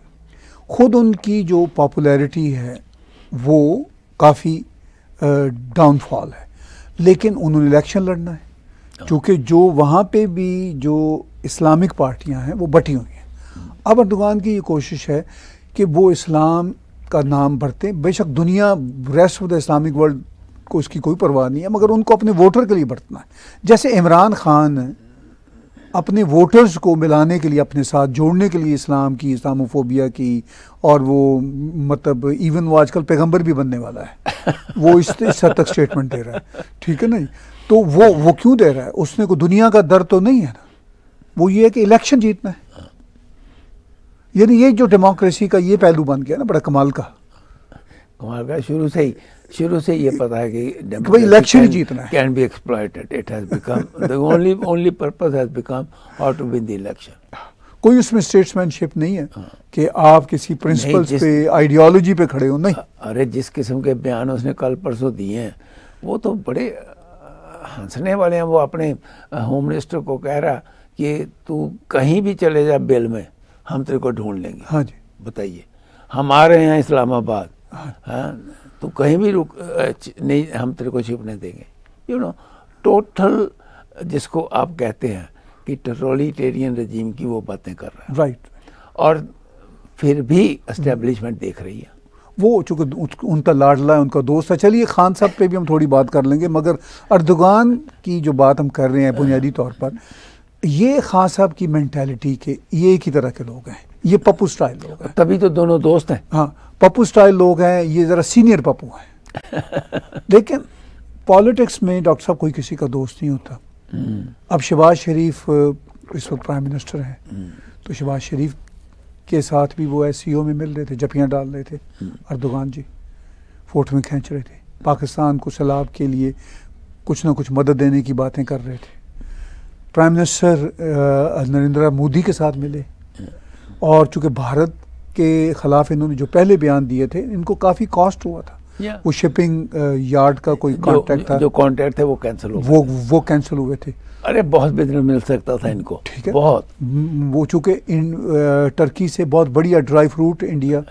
[SPEAKER 1] ख़ुद उनकी जो पॉपुलैरिटी है वो काफ़ी डाउनफॉल है लेकिन उन्होंने इलेक्शन लड़ना है हाँ। क्योंकि जो वहाँ पे भी जो इस्लामिक पार्टियाँ हैं वो बटी हुई अब अर्दगान की ये कोशिश है कि वो इस्लाम का नाम बरतें बेशक दुनिया rest of the Islamic world को इसकी कोई परवाह नहीं है मगर उनको अपने वोटर के लिए बरतना है जैसे इमरान खान अपने वोटर्स को मिलाने के लिए अपने साथ जोड़ने के लिए इस्लाम की इस्लामोफोबिया की और वो मतलब इवन वो आजकल पैगंबर भी बनने वाला है वो इस इस हद तक स्टेटमेंट दे रहा है ठीक है ना तो वो वो क्यों दे रहा है उसने को दुनिया का दर तो नहीं है ना वो ये है कि इलेक्शन जीतना है यानी ये जो डेमोक्रेसी का ये पहलू बन गया ना बड़ा कमाल का
[SPEAKER 2] कमाल का शुरू से ही शुरू से ये पता है कि भाई इलेक्शन जीतना can be exploited it has become the only only purpose has become how to win the election कोई उसमें स्टेट्समैनशिप नहीं है हाँ। कि आप किसी
[SPEAKER 1] प्रिंसिपल पे
[SPEAKER 2] आइडियोलॉजी पे खड़े हो नहीं अरे जिस किस्म के बयान उसने कल परसों दिए हैं वो तो बड़े हंसने वाले हैं वो अपने होम मिनिस्टर को कह रहा कि तू कहीं भी चले जा बेल में हम तेरे को ढूंढ लेंगे हाँ जी बताइए हम आ रहे हैं इस्लामाबाद हाँ, तो कहीं भी रुक नहीं हम तेरे को छिपने देंगे यू नो टोटल जिसको आप कहते हैं कि टोटोलीटेरियन रजीम की वो बातें कर रहे हैं राइट और फिर भी इस्टेब्लिशमेंट हम्म। देख रही है वो चूँकि उनका
[SPEAKER 1] लाडला है उनका दोस्त है चलिए खान साहब पे भी हम थोड़ी बात कर लेंगे मगर अर्दगान की जो बात हम कर रहे हैं बुनियादी तौर पर ये खान साहब की मैंटेलिटी के ये एक ही तरह के लोग हैं ये पप्पू स्टाइल लोग हैं तभी तो दोनों दोस्त हैं हाँ पप्पू स्टाइल लोग हैं ये ज़रा सीनियर पप्पू
[SPEAKER 2] हैं
[SPEAKER 1] लेकिन पॉलिटिक्स में डॉक्टर साहब कोई किसी का दोस्त नहीं होता हम्म। अब शहबाज शरीफ इस वक्त प्राइम मिनिस्टर हैं हम्म। तो शहबाज शरीफ के साथ भी वो एस में मिल रहे थे जपियाँ डाल रहे थे हम्म। अर्दोगान जी फोटो में खींच रहे थे पाकिस्तान को सैलाब के लिए कुछ ना कुछ मदद देने की बातें कर रहे थे प्राइम मिनिस्टर नरेंद्र मोदी के साथ मिले और चूंकि भारत के ख़िलाफ़ इन्होंने जो पहले बयान दिए थे इनको काफ़ी कॉस्ट हुआ था वो शिपिंग यार्ड का कोई कॉन्टैक्ट था जो कॉन्ट्रैक्ट थे
[SPEAKER 2] वो कैंसिल हो वो
[SPEAKER 1] वो कैंसिल हुए थे अरे बहुत बेहतर मिल सकता था इनको ठीक है बहुत वो इन टर्की से बहुत बढ़िया ड्राई फ्रूट इंडिया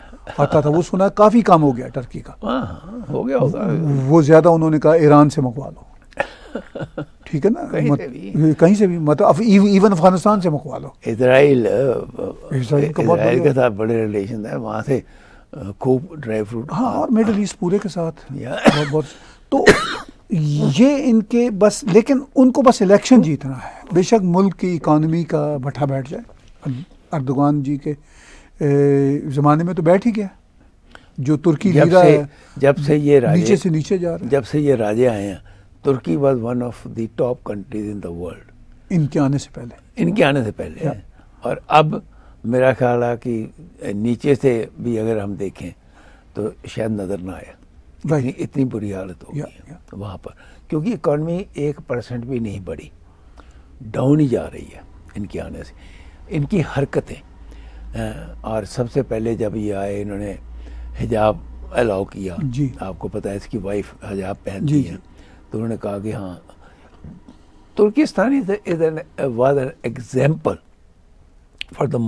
[SPEAKER 1] आता था वो सुना काफ़ी काम हो गया टर्की का हो गया वो ज़्यादा उन्होंने कहा ईरान से मंगवा लो ठीक है ना कहीं मत, से भी कहीं से भी मतलब अफ, इव, इवन अफगानिस्तान से मंगवा लो
[SPEAKER 2] इसराइल इसराइल के साथ बड़े रिलेशन है वहाँ से खूब ड्राई फ्रूट हाँ और मिडल ईस्ट पूरे
[SPEAKER 1] के साथ बहुत बहुत तो ये इनके बस लेकिन उनको बस इलेक्शन जीतना है बेशक मुल्क की इकानमी का भट्ठा बैठ जाए अर्दगान जी के ज़माने में तो बैठ ही गया जो तुर्की जब से है, जब से ये राजे नीचे से
[SPEAKER 2] नीचे जा रहे हैं जब से ये राजे आए हैं Turkey was one of the top countries in the world इनके आने से पहले इनके आने से पहले और अब मेरा ख्याल है कि नीचे से भी अगर हम देखें तो शायद नज़र ना आया इतनी, इतनी बुरी हालत हो गई तो वहाँ पर क्योंकि इकॉनमी एक परसेंट भी नहीं बढ़ी डाउन ही जा रही है इनके आने से इनकी हरकतें और सबसे पहले जब ये आए इन्होंने हिजाब अलाउ किया जी आपको पता है इसकी वाइफ हिजाब पहनती है तो उन्होंने कहा कि हाँ तुर्किस्तान is an is an, a, was an example for the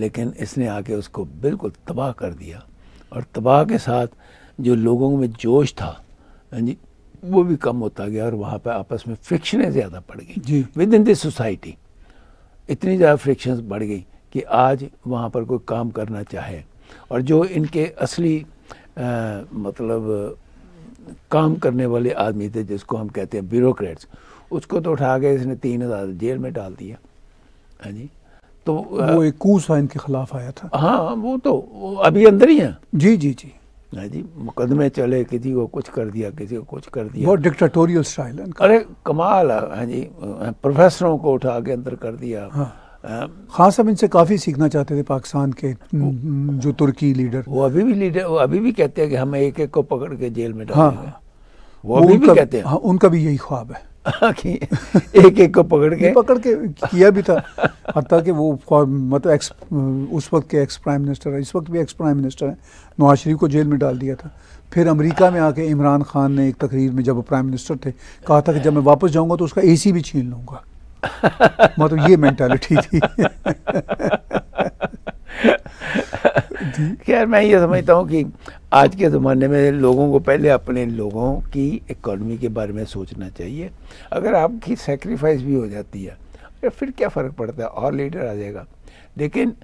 [SPEAKER 2] लेकिन इसने आके उसको बिल्कुल तबाह कर दिया और तबाह के साथ जो लोगों में जोश था हाँ जी वो भी कम होता गया और वहाँ पर आपस में फ्रिक्शनें ज़्यादा पड़ गई विद इन दिस सोसाइटी इतनी ज़्यादा फ्रिक्शंस बढ़ गई कि आज वहाँ पर कोई काम करना चाहे और जो इनके असली मतलब काम करने वाले आदमी थे जिसको हम कहते हैं ब्यूरोक्रेट्स उसको तो उठा के इसने तीन हज़ार जेल में डाल दिया है हाँ जी तो वो एक
[SPEAKER 1] कूसा इनके खिलाफ आया था हाँ
[SPEAKER 2] वो तो वो अभी अंदर ही है जी जी जी हाँ जी मुकदमे चले किसी को कुछ कर दिया किसी को कुछ कर दिया बहुत
[SPEAKER 1] डिक्टाटोरियल स्टाइल है
[SPEAKER 2] अरे कमाल है हाँ जी प्रोफेसरों को उठा के अंदर कर दिया हाँ। खास
[SPEAKER 1] साहब इनसे काफ़ी सीखना चाहते थे पाकिस्तान के हम्म, हम्म, जो तुर्की लीडर वो
[SPEAKER 2] अभी भी लीडर वो अभी भी कहते हैं कि हमें एक एक को पकड़ के जेल में डालेंगे हाँ, वो अभी भी कहते हैं
[SPEAKER 1] हाँ उनका भी यही ख्वाब है एक एक को पकड़ के पकड़ के किया भी था हत्या कि वो मतलब एक्स उस वक्त के एक्स प्राइम मिनिस्टर है इस वक्त भी एक्स प्राइम मिनिस्टर हैं नवाज शरीफ को जेल में डाल दिया था फिर अमेरिका में आके इमरान खान ने एक तकरीर में जब प्राइम मिनिस्टर थे कहा था कि जब मैं वापस जाऊंगा तो उसका एसी भी छीन लूंगा मतलब ये मेंटालिटी थी
[SPEAKER 2] खैर मैं ये समझता हूँ कि आज के ज़माने में लोगों को पहले अपने लोगों की इकोनॉमी के बारे में सोचना चाहिए अगर आपकी सेक्रीफाइस भी हो जाती है तो फिर क्या फ़र्क पड़ता है और लीडर आ जाएगा लेकिन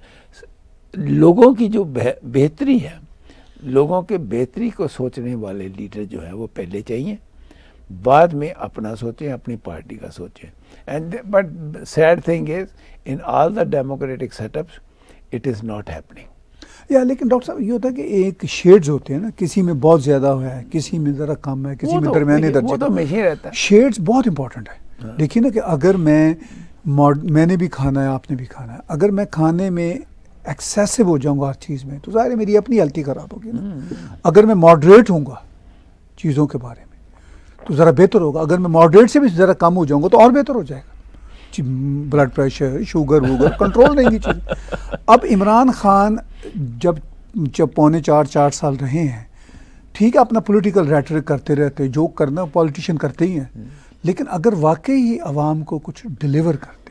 [SPEAKER 2] लोगों की जो बेहतरी है लोगों के बेहतरी को सोचने वाले लीडर जो है वो पहले चाहिए बाद में अपना सोचें अपनी पार्टी का सोचें and but sad thing is in all the democratic setups it is not happening
[SPEAKER 1] या लेकिन डॉक्टर साहब ये होता है कि एक शेड्स होते हैं ना किसी में बहुत ज़्यादा है किसी में ज़रा कम है किसी में तो दरमियाने तो दर्जे तो रहता है शेड्स बहुत इंपॉर्टेंट है हाँ। देखिए ना कि अगर मैं मैंने भी खाना है आपने भी खाना है अगर मैं खाने में एक्सेसिव हो जाऊंगा हर चीज़ में तो ज़ाहिर मेरी अपनी हेल्थ ख़राब होगी ना हम्म। अगर मैं मॉडरेट हूँगा चीज़ों के बारे में तो ज़रा बेहतर होगा अगर मैं मॉडरेट से भी ज़रा कम हो जाऊँगा तो और बेहतर हो जाएगा ब्लड प्रेशर शुगर वूगर कंट्रोल रहेंगी चीज़ अब इमरान खान जब जब पौने चार चार साल रहे हैं ठीक है अपना पॉलिटिकल रेटरिक करते रहते जो करना पॉलिटिशियन करते ही हैं लेकिन अगर वाकई ही आवाम को कुछ डिलीवर करते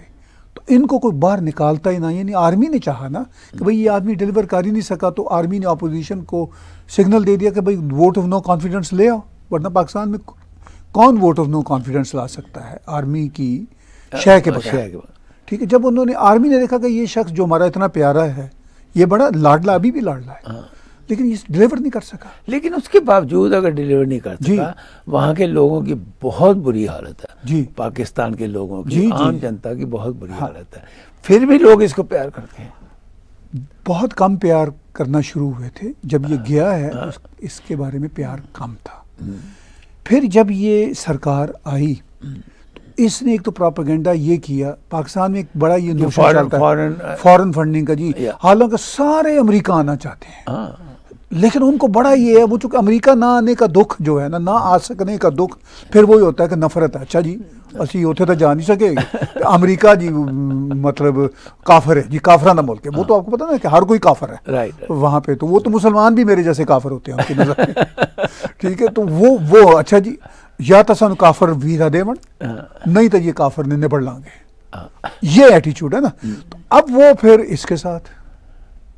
[SPEAKER 1] तो इनको कोई बाहर निकालता ही ना यानी आर्मी ने चाहा ना कि भाई ये आदमी डिलीवर कर ही नहीं सका तो आर्मी ने अपोजिशन को सिग्नल दे दिया कि भाई वोट ऑफ नो कॉन्फिडेंस ले आओ वरना पाकिस्तान में कौन वोट ऑफ नो कॉन्फिडेंस ला सकता है आर्मी की
[SPEAKER 2] शह के बगैर
[SPEAKER 1] ठीक है जब उन्होंने आर्मी ने देखा कि ये शख्स जो हमारा इतना प्यारा है ये बड़ा लाडला अभी भी लाडला
[SPEAKER 2] है हाँ। लेकिन ये डिलीवर नहीं कर सका लेकिन उसके बावजूद अगर डिलीवर नहीं कर सका वहाँ के लोगों की बहुत बुरी हालत है जी पाकिस्तान के लोगों की जी, आम जी, जनता की बहुत बुरी हाँ। हालत है फिर भी लोग इसको प्यार करते हैं
[SPEAKER 1] बहुत कम प्यार करना शुरू हुए थे जब ये हाँ। गया है हाँ। इसके बारे में प्यार कम था हम्म। फिर जब ये सरकार आई तो इसने एक तो प्रोपागेंडा ये किया पाकिस्तान में एक बड़ा ये
[SPEAKER 2] फॉरेन
[SPEAKER 1] फंडिंग का जी हालांकि सारे अमरीका आना चाहते हैं हाँ। लेकिन उनको बड़ा ये है वो चूँकि अमेरिका ना आने का दुख जो है ना ना आ सकने का दुख फिर वही होता है कि नफरत है अच्छा जी असि उ तो जा नहीं सके अमरीका जी मतलब काफर है जी काफरा ना मुल्क है वो तो हाँ। आपको पता ना कि हर कोई काफर है राइट वहाँ पे तो वो तो मुसलमान भी मेरे जैसे काफर होते हैं नजर ठीक है तो वो वो अच्छा जी या तो सू काफर वीरा देव हाँ। नहीं तो ये काफर ने निबड़ लागे हाँ। ये एटीट्यूड है ना हम्म। तो अब वो फिर इसके साथ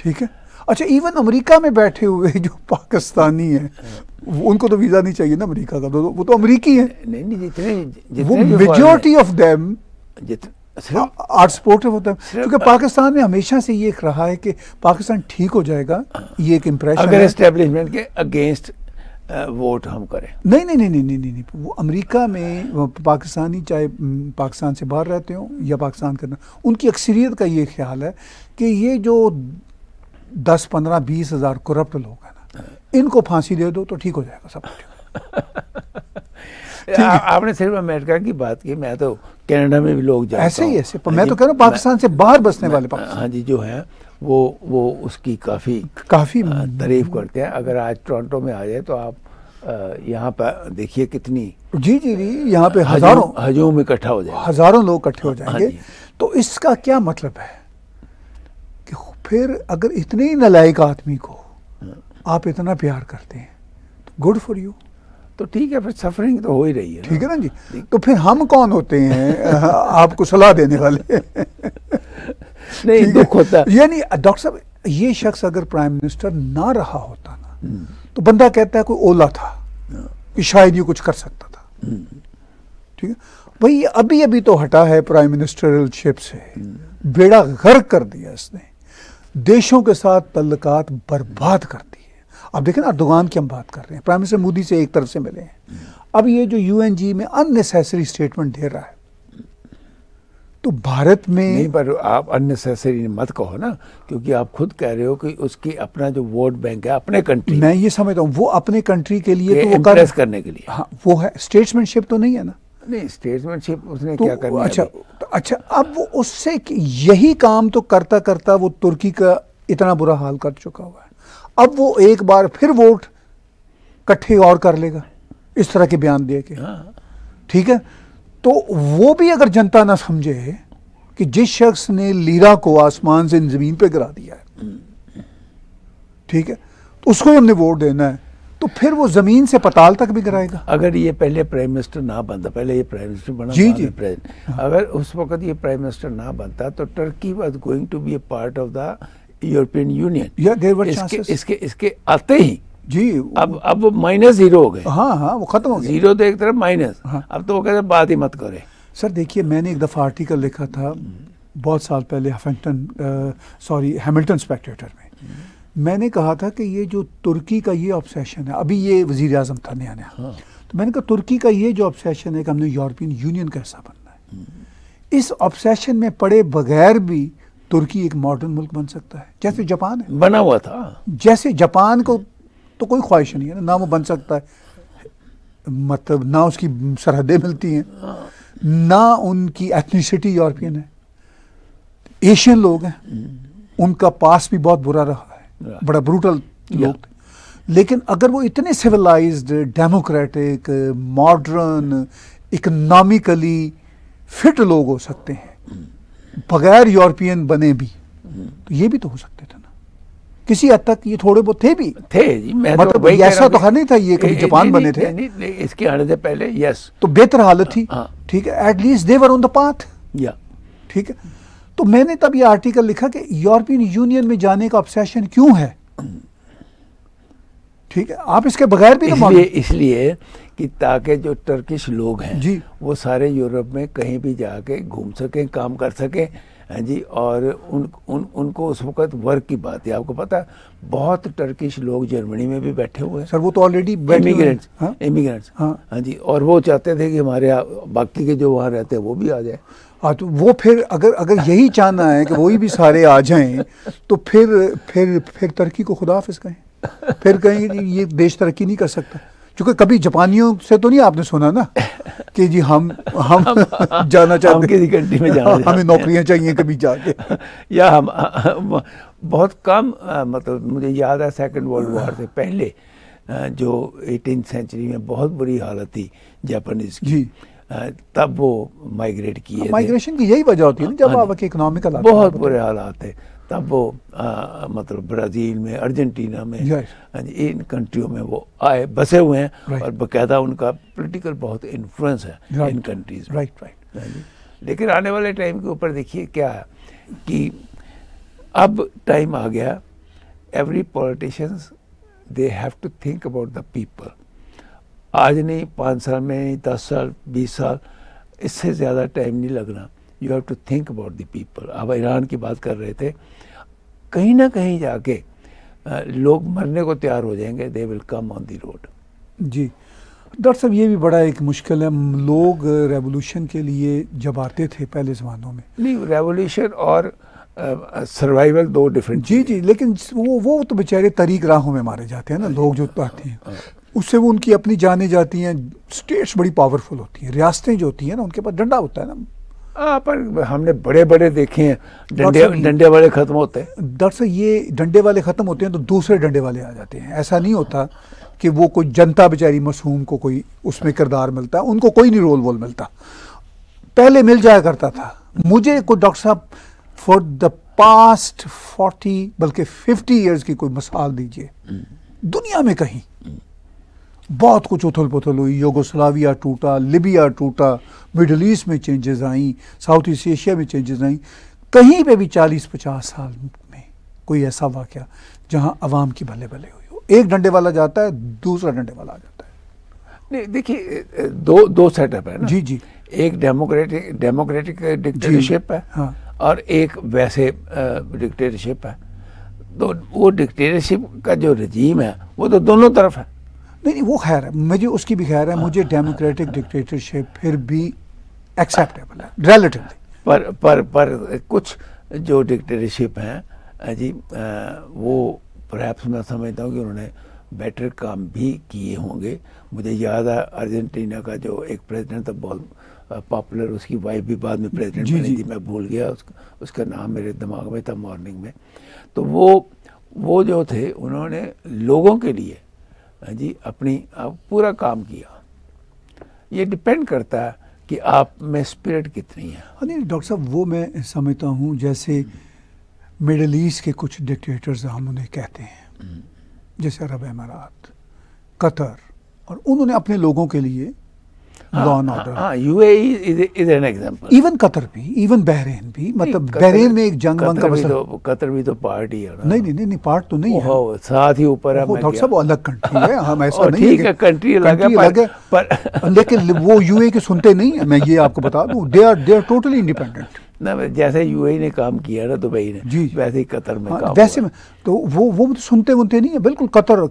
[SPEAKER 1] ठीक है अच्छा इवन अमेरिका में बैठे हुए जो पाकिस्तानी हैं हाँ। उनको तो वीज़ा नहीं चाहिए ना अमेरिका का तो वो तो अमेरिकी हैं
[SPEAKER 2] नहीं नहीं जितने वो majority of
[SPEAKER 1] them are supportive होता है क्योंकि पाकिस्तान में हमेशा से ये रहा है कि पाकिस्तान ठीक हो जाएगा हाँ। ये एक इम्प्रेशन अगर एस्टेब्लिशमेंट
[SPEAKER 2] के अगेंस्ट वोट uh, हम करें
[SPEAKER 1] नहीं नहीं नहीं नहीं नहीं नहीं वो अमेरिका में वो पाकिस्तानी चाहे पाकिस्तान से बाहर रहते हो या पाकिस्तान करना उनकी अक्सरियत का ये ख्याल है कि ये जो दस पंद्रह बीस हजार करप्ट लोग हैं ना इनको फांसी दे दो तो ठीक हो जाएगा सब
[SPEAKER 2] आ, आपने सिर्फ अमेरिका की बात की मैं तो कनाडा में भी लोग जाते ऐसे ही ऐसे मैं हाँ तो कह रहा हूँ पाकिस्तान से बाहर बसने वाले हाँ जी जो है वो वो उसकी काफ़ी काफ़ी तारीफ करते हैं अगर आज टोरंटो में आ जाए तो आप यहाँ पर देखिए कितनी जी
[SPEAKER 1] जी जी यहाँ पे हजारों
[SPEAKER 2] हजों में इकट्ठा हो जाए हजारों लोग इकट्ठे हो हाँ जाएंगे तो इसका क्या
[SPEAKER 1] मतलब है फिर अगर इतने ही नलायक आदमी को आप इतना प्यार करते हैं तो गुड फॉर यू तो ठीक है फिर सफरिंग तो हो ही रही है ठीक है ना जी तो फिर हम कौन होते हैं आपको सलाह देने वाले नहीं दुख होता है यानी डॉक्टर साहब ये शख्स अगर प्राइम मिनिस्टर ना रहा होता ना तो बंदा कहता है कोई ओला था कि शायद ये कुछ कर सकता था ठीक है भाई अभी अभी तो हटा है प्राइम मिनिस्टरशिप से बेड़ा गर्क कर दिया इसने देशों के साथ तल्लक बर्बाद करती है अब देखें अर्दोगान की हम बात कर रहे हैं प्राइम मिनिस्टर मोदी से एक तरफ से मिले हैं अब ये जो यू में अननेसेसरी स्टेटमेंट दे रहा है तो भारत में
[SPEAKER 2] नहीं पर आप अननेसेसरी मत कहो ना क्योंकि आप खुद कह रहे हो कि उसकी अपना जो वोट बैंक है अपने कंट्री मैं ये समझता हूँ वो अपने कंट्री के लिए तो वो कर, करने के लिए हाँ वो है स्टेट्समैनशिप तो नहीं है ना नहीं स्टेट्समैनशिप उसने तो, क्या करनी अच्छा
[SPEAKER 1] तो अच्छा अब वो उससे यही काम तो करता करता वो तुर्की का इतना बुरा हाल कर चुका हुआ है अब वो एक बार फिर वोट कट्ठे और कर लेगा इस तरह के बयान दे के हाँ। ठीक है तो वो भी अगर जनता ना समझे कि जिस शख्स ने लीरा को आसमान से ज़मीन पे गिरा दिया है हम्म। ठीक है तो उसको ही हमने वोट देना है तो
[SPEAKER 2] फिर वो जमीन से पताल तक भी कराएगा अगर ये पहले प्राइम मिनिस्टर ना बनता पहले ये प्राइम मिनिस्टर बना जी जी हाँ। अगर उस वक्त ये प्राइम मिनिस्टर ना बनता तो Turkey was going to be a part of the European Union इसके, इसके इसके आते ही जी अब अब वो माइनस जीरो हो गए हाँ हाँ वो खत्म हो गए जीरो तो एक तरफ माइनस हाँ। अब तो वो कहते बात ही मत करे
[SPEAKER 1] सर देखिए मैंने एक दफ़ा आर्टिकल लिखा था हम्म। बहुत साल पहले हफिंगटन सॉरी हैमिल्टन स्पेक्टेटर में हम्म। मैंने कहा था कि ये जो तुर्की का ये ऑब्सेशन है अभी ये वजीर अजम था नया नया हाँ। तो मैंने कहा तुर्की का ये जो ऑब्सेशन है कि हमने यूरोपियन यूनियन का हिस्सा बनना है हम्म। इस ऑब्सेशन में पड़े बगैर भी तुर्की एक मॉडर्न मुल्क बन सकता है जैसे जापान है बना हुआ था जैसे जापान को तो कोई ख्वाहिश नहीं है ना वो बन सकता है मतलब ना उसकी सरहदें मिलती हैं ना उनकी एथनिसिटी यूरोपियन है एशियन लोग हैं हम्म। उनका पास भी बहुत बुरा रहा बड़ा ब्रूटल लोग लेकिन अगर वो इतने civilised democratic modern economically fit लोग हो सकते हैं बगैर यूरोपियन बने भी तो ये भी तो हो सकते थे ना किसी हद तक ये थोड़े बहुत थे भी थे जी मैं तो मतलब तो ऐसा तो नहीं था ये कभी जापान बने थे इसके आने
[SPEAKER 2] से पहले यस
[SPEAKER 1] तो बेहतर हालत थी हाँ। ठीक है at least they're on the path या ठीक है तो मैंने तब ये आर्टिकल लिखा कि यूरोपियन यूनियन में जाने का ऑब्सेशन क्यों है ठीक है आप इसके बगैर भी तो इसलिए इसलिए
[SPEAKER 2] कि ताकि जो टर्किश लोग हैं जी वो सारे यूरोप में कहीं भी जाके घूम सकें काम कर सकें जी और उन उन उनको उस वक्त वर्क की बात है आपको पता है बहुत टर्किश लोग जर्मनी में भी बैठे हुए हैं सर वो तो ऑलरेडी इमिग्रेंट्स इमिग्रेंट्स हाँ, हाँ। जी और वो चाहते थे कि हमारे बाकी के जो वहाँ रहते हैं वो भी आ जाए
[SPEAKER 1] हाँ तो वो फिर अगर अगर यही चाहना है कि वही भी सारे आ जाएं तो फिर फिर फिर तरक्की को हाफिज कहें फिर कहें ये देश तरक्की नहीं कर सकता क्योंकि कभी जापानियों से तो नहीं आपने सुना ना
[SPEAKER 2] कि जी हम हम, जाना चाहते किसी कंट्री में जाना हमें नौकरियां चाहिए कभी जाके या हम, हम बहुत कम मतलब मुझे याद है सेकंड वर्ल्ड वॉर से पहले जो एटीन सेंचुरी में बहुत बुरी हालत थी जापानीज की तब वो माइग्रेट किए माइग्रेशन की यही वजह होती है ना जब आपके
[SPEAKER 1] हाँ इकोनॉमिकल बहुत बुरे
[SPEAKER 2] हालात थे तब वो आ, मतलब ब्राज़ील में अर्जेंटीना में हाँ इन कंट्रियों में वो आए बसे हुए हैं और बकायदा उनका पॉलिटिकल बहुत इन्फ्लुएंस है इन कंट्रीज राइट राइट लेकिन आने वाले टाइम के ऊपर देखिए क्या है कि अब टाइम आ गया every politicians they have to think about the people आज नहीं पाँच साल में नहीं दस साल बीस साल इससे ज़्यादा टाइम नहीं लगना you have to think about the people अब ईरान की बात कर रहे थे कहीं ना कहीं जाके लोग मरने को तैयार हो जाएंगे they will come on the road जी डॉक्टर साहब ये भी बड़ा एक
[SPEAKER 1] मुश्किल है लोग रेवोल्यूशन के लिए जब आते थे पहले ज़मानों में
[SPEAKER 2] नहीं रेवोल्यूशन
[SPEAKER 1] और सर्वाइवल दो डिफरेंट जी जी लेकिन वो वो तो बेचारे तरीक राहों में मारे जाते हैं ना लोग जो तो आते हैं उससे वो उनकी अपनी जाने जाती हैं स्टेट्स बड़ी पावरफुल होती हैं रियासतें जो होती हैं ना उनके पास डंडा होता है ना आ, पर हमने बड़े बड़े देखे हैं
[SPEAKER 2] डंडे डंडे वाले ख़त्म होते
[SPEAKER 1] हैं दरअसल ये डंडे वाले ख़त्म होते हैं तो दूसरे डंडे वाले आ जाते हैं ऐसा नहीं होता कि वो कोई जनता बेचारी मसूम को कोई उसमें किरदार मिलता है उनको कोई नहीं रोल वोल मिलता पहले मिल जाया करता था मुझे कोई डॉक्टर साहब फॉर द पास्ट फोर्टी बल्कि फिफ्टी ईयर्स की कोई मिसाल दीजिए दुनिया में कहीं बहुत कुछ उथल पुथल हुई योगोसलाविया टूटा लिबिया टूटा मिडल ईस्ट में चेंजेस आई साउथ ईस्ट एशिया में चेंजेस आई कहीं पे भी चालीस पचास साल में कोई ऐसा वाक्य जहां आवाम की भले भले हुई हो एक डंडे वाला जाता है दूसरा डंडे वाला आ जाता
[SPEAKER 2] है नहीं देखिए दो दो सेटअप है ना जी जी एक डेमोक्रेटिक डेमोक्रेटिक डिक्टेटरशिप है हाँ और एक वैसे डिक्टेटरशिप है तो वो डिक्टेटरशिप का जो रजीम है वो तो दोनों तरफ है
[SPEAKER 1] नहीं नहीं वो खैर है मुझे उसकी भी खैर है हाँ। मुझे डेमोक्रेटिक डिक्टेटरशिप फिर भी एक्सेप्टेबल
[SPEAKER 2] है रिलेटिवली पर पर पर कुछ जो डिक्टेटरशिप हैं जी वो प्रैप्स मैं समझता हूँ कि उन्होंने बेटर काम भी किए होंगे मुझे याद है अर्जेंटीना का जो एक प्रेसिडेंट था बहुत पॉपुलर उसकी वाइफ भी बाद में प्रेसिडेंट बनी थी मैं भूल गया उसका उसका नाम मेरे दिमाग में था मॉर्निंग में तो वो वो जो थे उन्होंने लोगों के लिए हाँ जी अपनी आप पूरा काम किया ये डिपेंड करता है कि आप में स्पिरिट कितनी है नहीं हाँ डॉक्टर साहब वो मैं समझता हूँ
[SPEAKER 1] जैसे मिडल ईस्ट के कुछ डिक्टेटर्स हम उन्हें कहते हैं हम्म। जैसे
[SPEAKER 2] अरब अमारात
[SPEAKER 1] कतर और उन्होंने अपने लोगों के लिए law and
[SPEAKER 2] order even
[SPEAKER 1] Qatar भी इवन बहरेन भी मतलब बहरेन में एक जंग का मसला
[SPEAKER 2] कतर भी तो ही है
[SPEAKER 1] नहीं नहीं नहीं पार्ट तो नहीं है
[SPEAKER 2] साथ ही ऊपर है डॉक्टर साहब
[SPEAKER 1] अलग कंट्री है हम ऐसा नहीं ठीक है कंट्री अलग है पर लेकिन वो यूएई e के सुनते नहीं है मैं ये आपको बता दूं they are they are
[SPEAKER 2] totally independent ना जैसे यूएई ने काम किया ना दुबई ने जी वैसे ही कतर में हाँ, काम वैसे
[SPEAKER 1] में तो वो वो तो सुनते उनते नहीं है बिल्कुल कतर हाँ,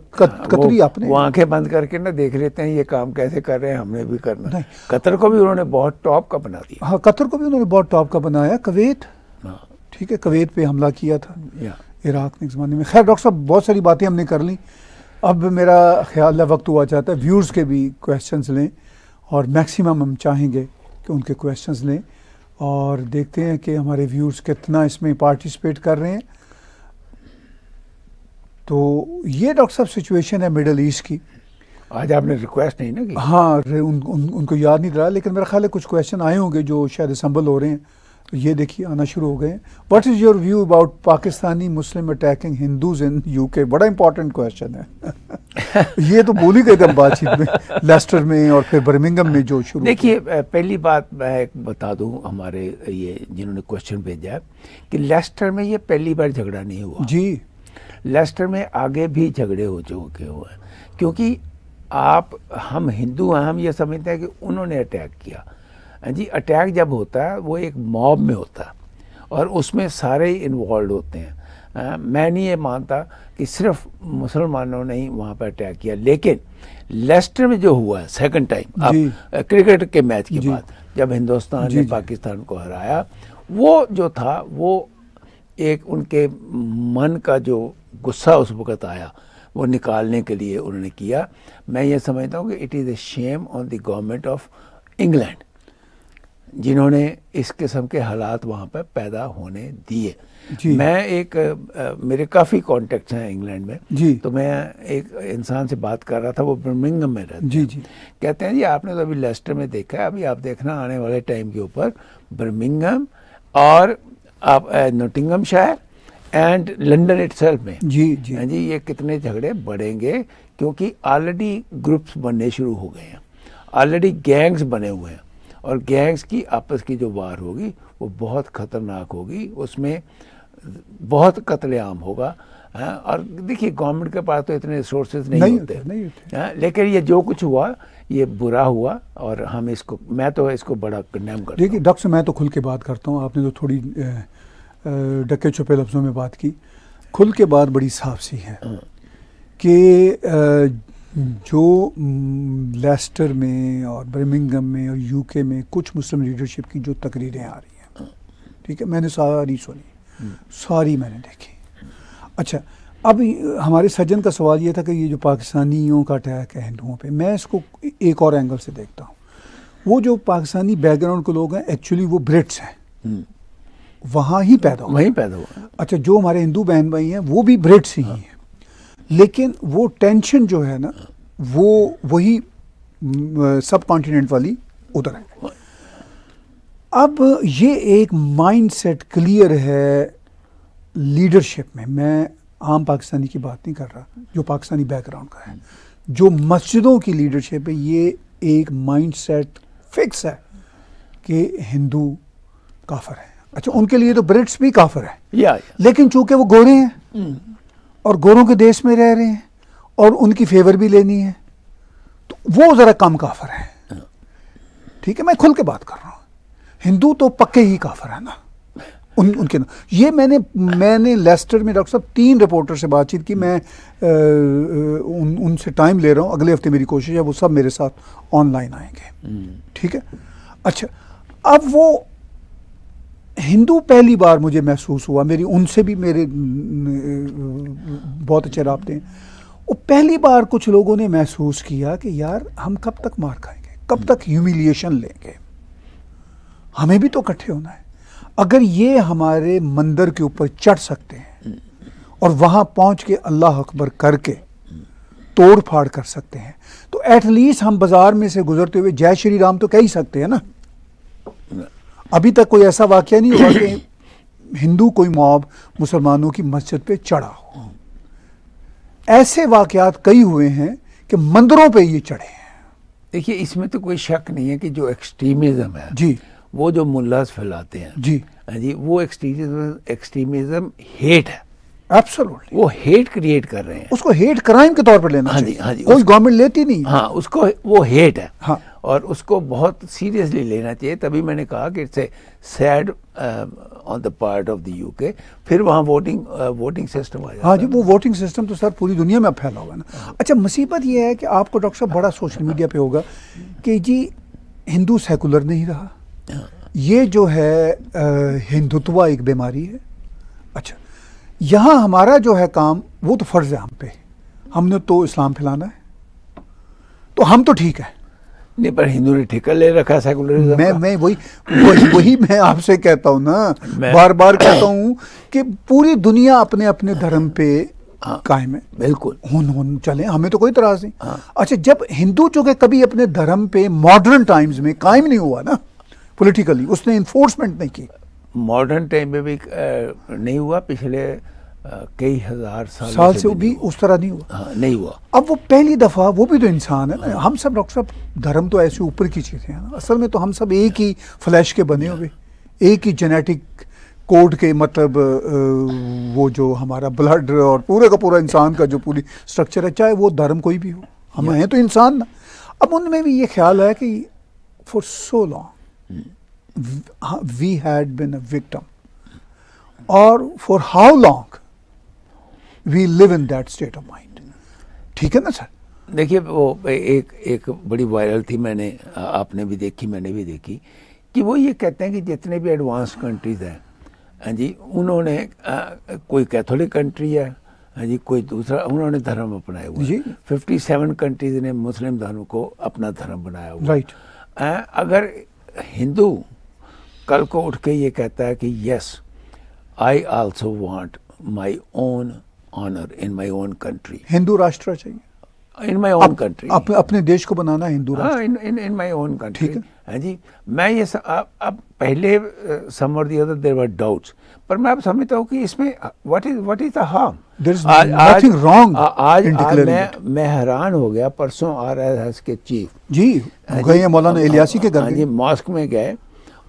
[SPEAKER 1] कतरी आपने वो
[SPEAKER 2] आंखें बंद करके ना देख लेते हैं ये काम कैसे कर रहे हैं हमने भी करना कतर को भी उन्होंने बहुत टॉप का बना दिया
[SPEAKER 1] हाँ कतर को भी उन्होंने बहुत टॉप का बनाया कवेत हाँ। ठीक है कवेत पे हमला किया था इराक ने जमाने में खैर डॉक्टर साहब बहुत सारी बातें हमने कर ली अब मेरा ख्याल है वक्त हुआ जाता है व्यूर्स के भी क्वेश्चंस लें और मैक्सिमम हम चाहेंगे कि उनके क्वेश्चंस लें और देखते हैं कि हमारे व्यूर्स कितना इसमें पार्टिसिपेट कर रहे हैं तो ये डॉक्टर साहब सिचुएशन है मिडल ईस्ट की आज आपने रिक्वेस्ट नहीं ना की हाँ उन, उन, उनको याद नहीं दिला लेकिन मेरा ख्याल है कुछ क्वेश्चन आए होंगे जो शायद असम्बल हो रहे हैं तो ये देखिए आना शुरू हो गए what is your view about Pakistani Muslim attacking Hindus in UK बड़ा इंपॉर्टेंट क्वेश्चन है ये तो बोली गई थे बातचीत में लेस्टर में और फिर बर्मिंगम में जो शुरू देखिए
[SPEAKER 2] पहली बात मैं एक बता दूं हमारे ये जिन्होंने क्वेश्चन भेजा है कि लेस्टर में ये पहली बार झगड़ा नहीं हुआ जी लेस्टर में आगे भी झगड़े हो चुके हुए क्योंकि आप हम हिंदू हैं हम ये समझते हैं कि उन्होंने अटैक किया हाँ जी अटैक जब होता है वो एक मॉब में होता है और उसमें सारे ही इन्वॉल्व होते हैं आ, हाँ, मैं नहीं ये मानता कि सिर्फ मुसलमानों ने ही वहाँ पर अटैक किया लेकिन लेस्टर में जो हुआ है सेकेंड टाइम क्रिकेट के मैच के बाद जब हिंदुस्तान ने पाकिस्तान को हराया वो जो था वो एक उनके मन का जो गुस्सा उस वक़्त आया वो निकालने के लिए उन्होंने किया मैं ये समझता हूँ कि it is a shame on the government of England जिन्होंने इस किस्म के हालात वहाँ पर पैदा होने दिए मैं एक आ, मेरे काफ़ी कॉन्टेक्ट्स हैं इंग्लैंड में जी तो मैं एक इंसान से बात कर रहा था वो बर्मिंगम में रहते जी जी कहते हैं जी आपने तो अभी लेस्टर में देखा है अभी आप देखना आने वाले टाइम के ऊपर बर्मिंगम और आप नोटिंगम शायर एंड लंडन इट में जी जी हाँ जी ये कितने झगड़े बढ़ेंगे क्योंकि ऑलरेडी ग्रुप्स बनने शुरू हो गए हैं ऑलरेडी गैंग्स बने हुए हैं और गैंग्स की आपस की जो वार होगी वो बहुत ख़तरनाक होगी उसमें बहुत कत्लेआम होगा है? हाँ, और देखिए गवर्नमेंट के पास तो इतने रिसोर्सेज नहीं, नहीं होते नहीं होते हाँ, लेकिन ये जो कुछ हुआ ये बुरा हुआ और हम इसको मैं तो इसको बड़ा कंडेम कर देखिए
[SPEAKER 1] डॉक्टर मैं तो खुल के बात करता हूँ आपने तो थोड़ी डके छुपे लफ्ज़ों में बात की खुल के बात बड़ी साफ सी है हाँ। कि जो लेस्टर में और बर्मिंगम में और यूके में कुछ मुस्लिम लीडरशिप की जो तकरीरें आ रही हैं ठीक है मैंने सारी सुनी हम्म। सारी मैंने देखी अच्छा अब हमारे सज्जन का सवाल ये था कि ये जो पाकिस्तानियों का अटैक है हिंदुओं पे मैं इसको एक और एंगल से देखता हूँ वो जो पाकिस्तानी बैकग्राउंड के लोग हैं एक्चुअली वो ब्रिट्स हैं हम्म। वहाँ ही पैदा हुआ वहीं पैदा हुआ अच्छा जो हमारे हिंदू बहन भाई हैं वो भी ब्रिट्स ही हाँ। हैं लेकिन वो टेंशन जो है ना वो वही सब कॉन्टिनेंट वाली उधर है अब ये एक माइंडसेट क्लियर है लीडरशिप में मैं आम पाकिस्तानी की बात नहीं कर रहा जो पाकिस्तानी बैकग्राउंड का है जो मस्जिदों की लीडरशिप है ये एक माइंडसेट फिक्स है कि हिंदू काफर है अच्छा उनके लिए तो ब्रिट्स भी काफर है या, या। लेकिन चूंकि वो गोरे हैं hmm. और गोरों के देश में रह रहे हैं और उनकी फेवर भी लेनी है तो वो ज़रा कम काफर है ठीक है मैं खुल के बात कर रहा हूँ हिंदू तो पक्के ही काफर है ना उन उनके ना ये मैंने मैंने लेस्टर में डॉक्टर साहब तीन रिपोर्टर से बातचीत की मैं आ, उन उनसे टाइम ले रहा हूँ अगले हफ्ते मेरी कोशिश है वो सब मेरे साथ ऑनलाइन आएंगे हम्म। ठीक है अच्छा अब वो हिंदू पहली बार मुझे महसूस हुआ मेरी उनसे भी मेरे बहुत अच्छे रबते हैं वो पहली बार कुछ लोगों ने महसूस किया कि यार हम कब तक मार खाएंगे कब तक ह्यूमिलिएशन लेंगे हमें भी तो इकट्ठे होना है अगर ये हमारे मंदिर के ऊपर चढ़ सकते हैं और वहाँ पहुँच के अल्लाह अकबर करके तोड़ फाड़ कर सकते हैं तो एटलीस्ट हम बाज़ार में से गुजरते हुए जय श्री राम तो कह ही सकते हैं ना अभी तक कोई ऐसा वाक्य नहीं हुआ कि हिंदू कोई मॉब मुसलमानों की मस्जिद पे चढ़ा हो ऐसे वाकयात कई हुए हैं कि मंदिरों पे ये चढ़े हैं
[SPEAKER 2] देखिए इसमें तो कोई शक नहीं है कि जो एक्सट्रीमिज्म है जी वो जो मुल्लास फैलाते हैं जी हाँ जी वो एक्सट्रीमिज्म एक्सट्रीमिज्म हेट है एब्सोल्युटली वो हेट क्रिएट कर रहे हैं उसको हेट क्राइम के तौर पर लेना हाँ जी हाँ जी कोई गवर्नमेंट लेती नहीं हाँ उसको वो हेट है हाँ और उसको बहुत सीरियसली लेना चाहिए तभी मैंने कहा कि it's a sad on the part of the UK फिर वहाँ वोटिंग वोटिंग सिस्टम आया
[SPEAKER 1] हाँ जी वो वोटिंग सिस्टम तो सर पूरी दुनिया में फैला हुआ ना हाँ। अच्छा मुसीबत ये है कि आपको डॉक्टर साहब बड़ा सोशल मीडिया पे होगा कि जी हिंदू सेकुलर नहीं रहा हाँ। ये जो है uh, हिंदुत्व एक बीमारी है यहाँ हमारा जो है काम वो तो फ़र्ज़ है हम पे हमने तो इस्लाम फैलाना है तो हम तो ठीक है
[SPEAKER 2] नहीं पर हिंदू ने ठेका ले रखा
[SPEAKER 1] सेकुलरिज्म मैं मैं वही वही, वही मैं आपसे कहता हूँ ना बार बार कहता हूँ कि पूरी दुनिया अपने अपने धर्म पे हाँ, कायम है बिल्कुल हुन हुन चले हमें तो कोई तराज नहीं हाँ, अच्छा जब हिंदू जो कभी अपने धर्म पे मॉडर्न टाइम्स में कायम नहीं हुआ ना पॉलिटिकली उसने इन्फोर्समेंट नहीं की
[SPEAKER 2] मॉडर्न टाइम में भी नहीं हुआ पिछले कई हजार साल साल से, से भी,
[SPEAKER 1] भी उस तरह नहीं हुआ हाँ, नहीं हुआ अब वो पहली दफ़ा वो भी तो इंसान है ना हाँ। हम सब डॉक्टर साहब धर्म तो ऐसे ऊपर की चीज़ें हैं असल में तो हम सब एक ही फ्लैश के बने हुए एक ही जेनेटिक कोड के मतलब वो जो हमारा ब्लड और पूरे का पूरा इंसान का जो पूरी स्ट्रक्चर है चाहे वो धर्म कोई भी हो हम हैं तो इंसान ना अब उनमें भी ये ख्याल है कि for so long we had been a victim or for how long we live in that state of mind
[SPEAKER 2] ठीक है ना सर देखिए वो एक एक बड़ी वायरल थी मैंने आपने भी देखी मैंने भी देखी कि वो ये कहते हैं कि जितने भी एडवांस कंट्रीज हैं हाँ जी उन्होंने कोई कैथोलिक कंट्री है हाँ जी कोई दूसरा उन्होंने धर्म अपनाया हुआ जी फिफ्टी सेवन कंट्रीज ने मुस्लिम धर्म को अपना धर्म बनाया हुआ राइट आ, अगर हिंदू कल को उठ के ये कहता है कि yes I also want my own honour in my own country Hindu Rashtra चाहिए इन माय ओन कंट्री अपने देश को बनाना हिंदू हाँ, Rashtra in in my own country हाँ जी मैं ये अब पहले some or the other there were doubts पर मैं अब समझता हूँ कि इसमें what is what is the harm आज नथिंग रॉन्ग आज, मैं मैं हैरान हो गया परसों आर एस के चीफ जी हाँ गए मौलाना इलियासी के घर हाँ जी मॉस्क में गए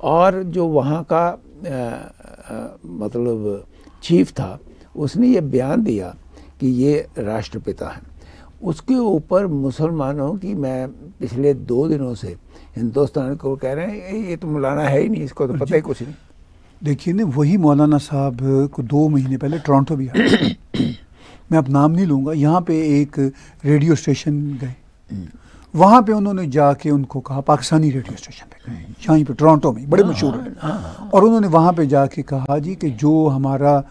[SPEAKER 2] और जो वहाँ का आ, आ, मतलब चीफ था उसने ये बयान दिया कि ये राष्ट्रपिता हैं उसके ऊपर मुसलमानों की मैं पिछले दो दिनों से हिंदुस्तान को कह रहे हैं ये तो मौलाना है ही नहीं इसको तो पता ही कुछ नहीं
[SPEAKER 1] देखिए ना वही मौलाना साहब को दो महीने पहले टोरंटो भी आया मैं अब नाम नहीं लूँगा यहाँ पे एक रेडियो स्टेशन गए हम्म। वहाँ पे उन्होंने जाके उनको कहा पाकिस्तानी रेडियो स्टेशन पे यहीं पे टोरंटो में बड़े हाँ, मशहूर हैं हाँ। और उन्होंने वहाँ पे जाके कहा जी कि जो हमारा आ,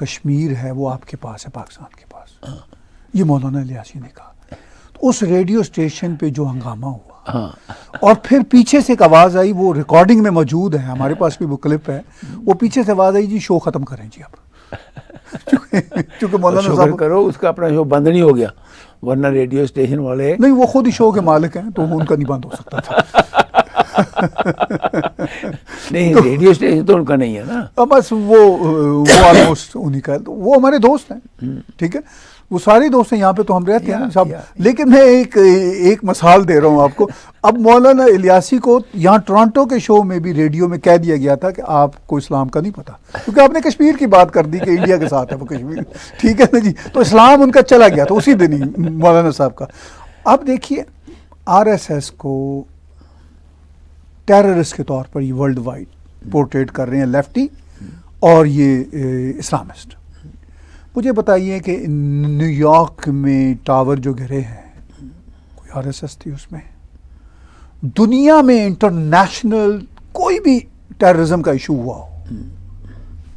[SPEAKER 1] कश्मीर है वो आपके पास है पाकिस्तान के पास हाँ। ये मौलाना लियासी ने कहा तो उस रेडियो स्टेशन पे जो हंगामा
[SPEAKER 2] हुआ
[SPEAKER 1] और फिर पीछे से एक आवाज़ आई वो रिकॉर्डिंग में मौजूद है हमारे पास भी वो क्लिप है वो पीछे से आवाज़ आई जी शो ख़त्म करें जी
[SPEAKER 2] आप चूंकि मौलाना तो साहब करो उसका अपना शो बंद नहीं हो गया वरना रेडियो स्टेशन वाले नहीं वो
[SPEAKER 1] खुद ही शो के मालिक हैं तो उनका नहीं बंद हो सकता था
[SPEAKER 2] नहीं तो, रेडियो स्टेशन तो उनका नहीं है ना
[SPEAKER 1] बस वो वो ऑलमोस्ट उन्हीं का वो हमारे दोस्त हैं हम्म। ठीक है वो सारे दोस्त यहाँ पे तो हम रहते हैं साहब लेकिन मैं एक एक मिसाल दे रहा हूँ आपको अब मौलाना इलियासी को यहाँ टोरंटो के शो में भी रेडियो में कह दिया गया था कि आपको इस्लाम का नहीं पता क्योंकि आपने कश्मीर की बात कर दी कि इंडिया के साथ है वो कश्मीर ठीक है ना जी तो इस्लाम उनका चला गया था उसी दिन ही मौलाना साहब का अब देखिए आर को टेररिस्ट के तौर पर ये वर्ल्ड वाइड पोर्ट्रेट कर रहे हैं लेफ्टी और ये इस्लामिस्ट मुझे बताइए कि न्यूयॉर्क में टावर जो गिरे हैं कोई आर एस एस थी उसमें दुनिया में इंटरनेशनल कोई भी टेररिज्म का इशू हुआ हो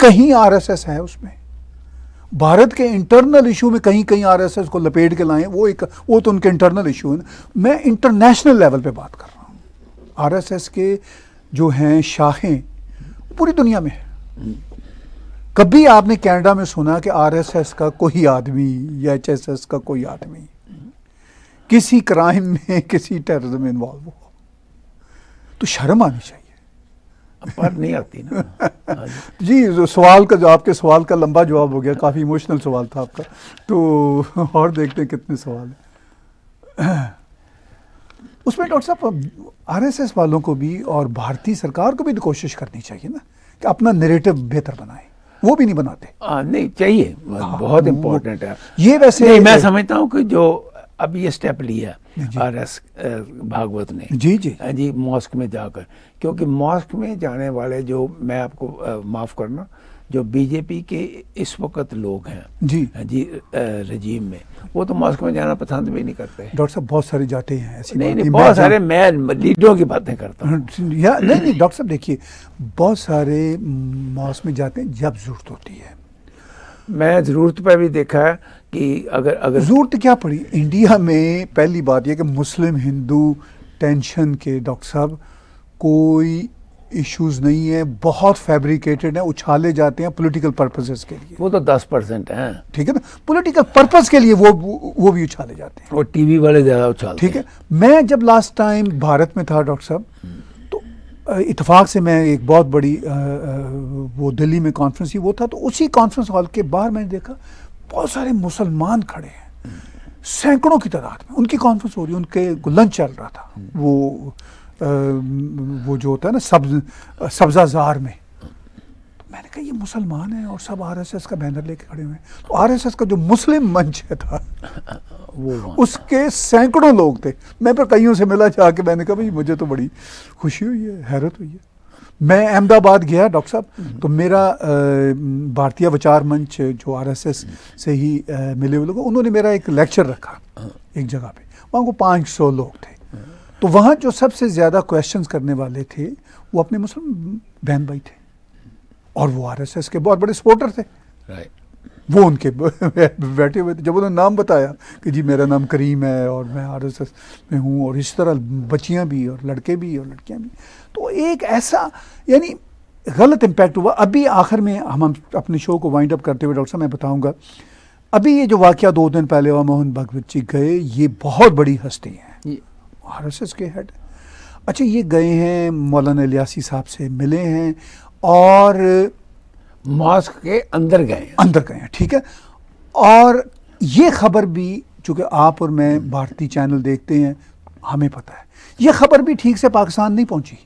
[SPEAKER 1] कहीं आर एस एस है उसमें भारत के इंटरनल इशू में कहीं कहीं आर एस एस को लपेट के लाएं वो एक वो तो उनके इंटरनल इशू है मैं इंटरनेशनल लेवल पे बात कर रहा हूँ आर एस एस के जो हैं शाखें पूरी दुनिया में है कभी आपने कनाडा में सुना कि आरएसएस का कोई आदमी या एचएसएस का कोई आदमी किसी क्राइम में किसी टेररिज्म में इन्वॉल्व हो तो शर्म आनी चाहिए पर नहीं आती ना जी सवाल का जो आपके सवाल का लंबा जवाब हो गया काफ़ी इमोशनल सवाल था आपका तो और देखते हैं कितने सवाल हैं उसमें डॉक्टर साहब आरएसएस वालों को भी और भारतीय सरकार को भी तो कोशिश करनी चाहिए ना कि अपना नेरेटिव बेहतर बनाएं
[SPEAKER 2] वो भी नहीं बनाते आ, नहीं चाहिए हाँ, बहुत इम्पोर्टेंट है ये वैसे नहीं, मैं समझता हूँ कि जो अब ये स्टेप लिया आर एस भागवत ने जी जी हाँ जी मॉस्क में जाकर क्योंकि मॉस्क में जाने वाले जो मैं आपको माफ़ करना जो बीजेपी के इस वक्त लोग हैं जी जी रजीम में वो तो मॉस्को में जाना पसंद भी नहीं करते
[SPEAKER 1] डॉक्टर साहब बहुत सारी जाते हैं ऐसी नहीं, नहीं बहुत सारे मैं लीडरों की बातें करता
[SPEAKER 2] हूँ हाँ, या नहीं नहीं
[SPEAKER 1] डॉक्टर साहब देखिए बहुत सारे मॉस्क में जाते हैं जब
[SPEAKER 2] जरूरत होती है मैं ज़रूरत पर भी देखा कि अगर अगर ज़रूरत क्या
[SPEAKER 1] पड़ी इंडिया में पहली बात यह कि मुस्लिम हिंदू टेंशन के डॉक्टर साहब कोई इश्यूज नहीं है बहुत फैब्रिकेटेड है उछाले जाते हैं पॉलिटिकल पर्पसेस के लिए
[SPEAKER 2] वो तो दस परसेंट है
[SPEAKER 1] ठीक है ना पॉलिटिकल पर्पज के लिए वो वो भी उछाले जाते हैं वो
[SPEAKER 2] टीवी वाले ज्यादा उछाल ठीक है
[SPEAKER 1] मैं जब लास्ट टाइम भारत में था डॉक्टर साहब तो इतफाक से मैं एक बहुत बड़ी आ, आ, वो दिल्ली में कॉन्फ्रेंस ही वो था तो उसी कॉन्फ्रेंस हॉल के बाहर मैंने देखा बहुत सारे मुसलमान खड़े हैं सैकड़ों की तादाद में उनकी कॉन्फ्रेंस हो रही है उनके लंच चल रहा था वो वो जो होता है ना सब्ज सब्जा जार में मैंने कहा ये मुसलमान हैं और सब आरएसएस का बैनर लेके खड़े हुए हैं तो आरएसएस का जो मुस्लिम मंच है था वो उसके सैकड़ों लोग थे मैं पर कईयों से मिला जाके मैंने कहा भाई मुझे तो बड़ी खुशी हुई है हैरत हुई है मैं अहमदाबाद गया डॉक्टर साहब हम्म। तो मेरा भारतीय विचार मंच जो आरएसएस हम्म। से ही मिले हुए लोग उन्होंने मेरा एक लेक्चर रखा हाँ। एक जगह पे वहाँ को सौ लोग थे तो वहाँ जो सबसे ज़्यादा क्वेश्चंस करने वाले थे वो अपने मुस्लिम बहन भाई थे और वो आरएसएस के बहुत बड़े सपोर्टर थे वो उनके बैठे हुए थे जब उन्होंने नाम बताया कि जी मेरा नाम करीम है और मैं आरएसएस में हूँ और इस तरह बच्चियाँ भी और लड़के भी और लड़कियाँ भी तो एक ऐसा यानी गलत इम्पैक्ट हुआ अभी आखिर में हम हम अपने शो को वाइंड अप करते हुए डॉक्टर साहब मैं बताऊँगा अभी ये जो वाक़ दो दिन पहले हुआ मोहन भगवत जी गए ये बहुत बड़ी हस्ती हैं आर एस एस के हेड अच्छा ये गए हैं मौलाना लियासी साहब से मिले हैं और मॉस्क के अंदर गए अंदर गए हैं ठीक है और ये खबर भी चूँकि आप और मैं भारतीय चैनल देखते हैं हमें पता है ये खबर भी ठीक से पाकिस्तान नहीं पहुंची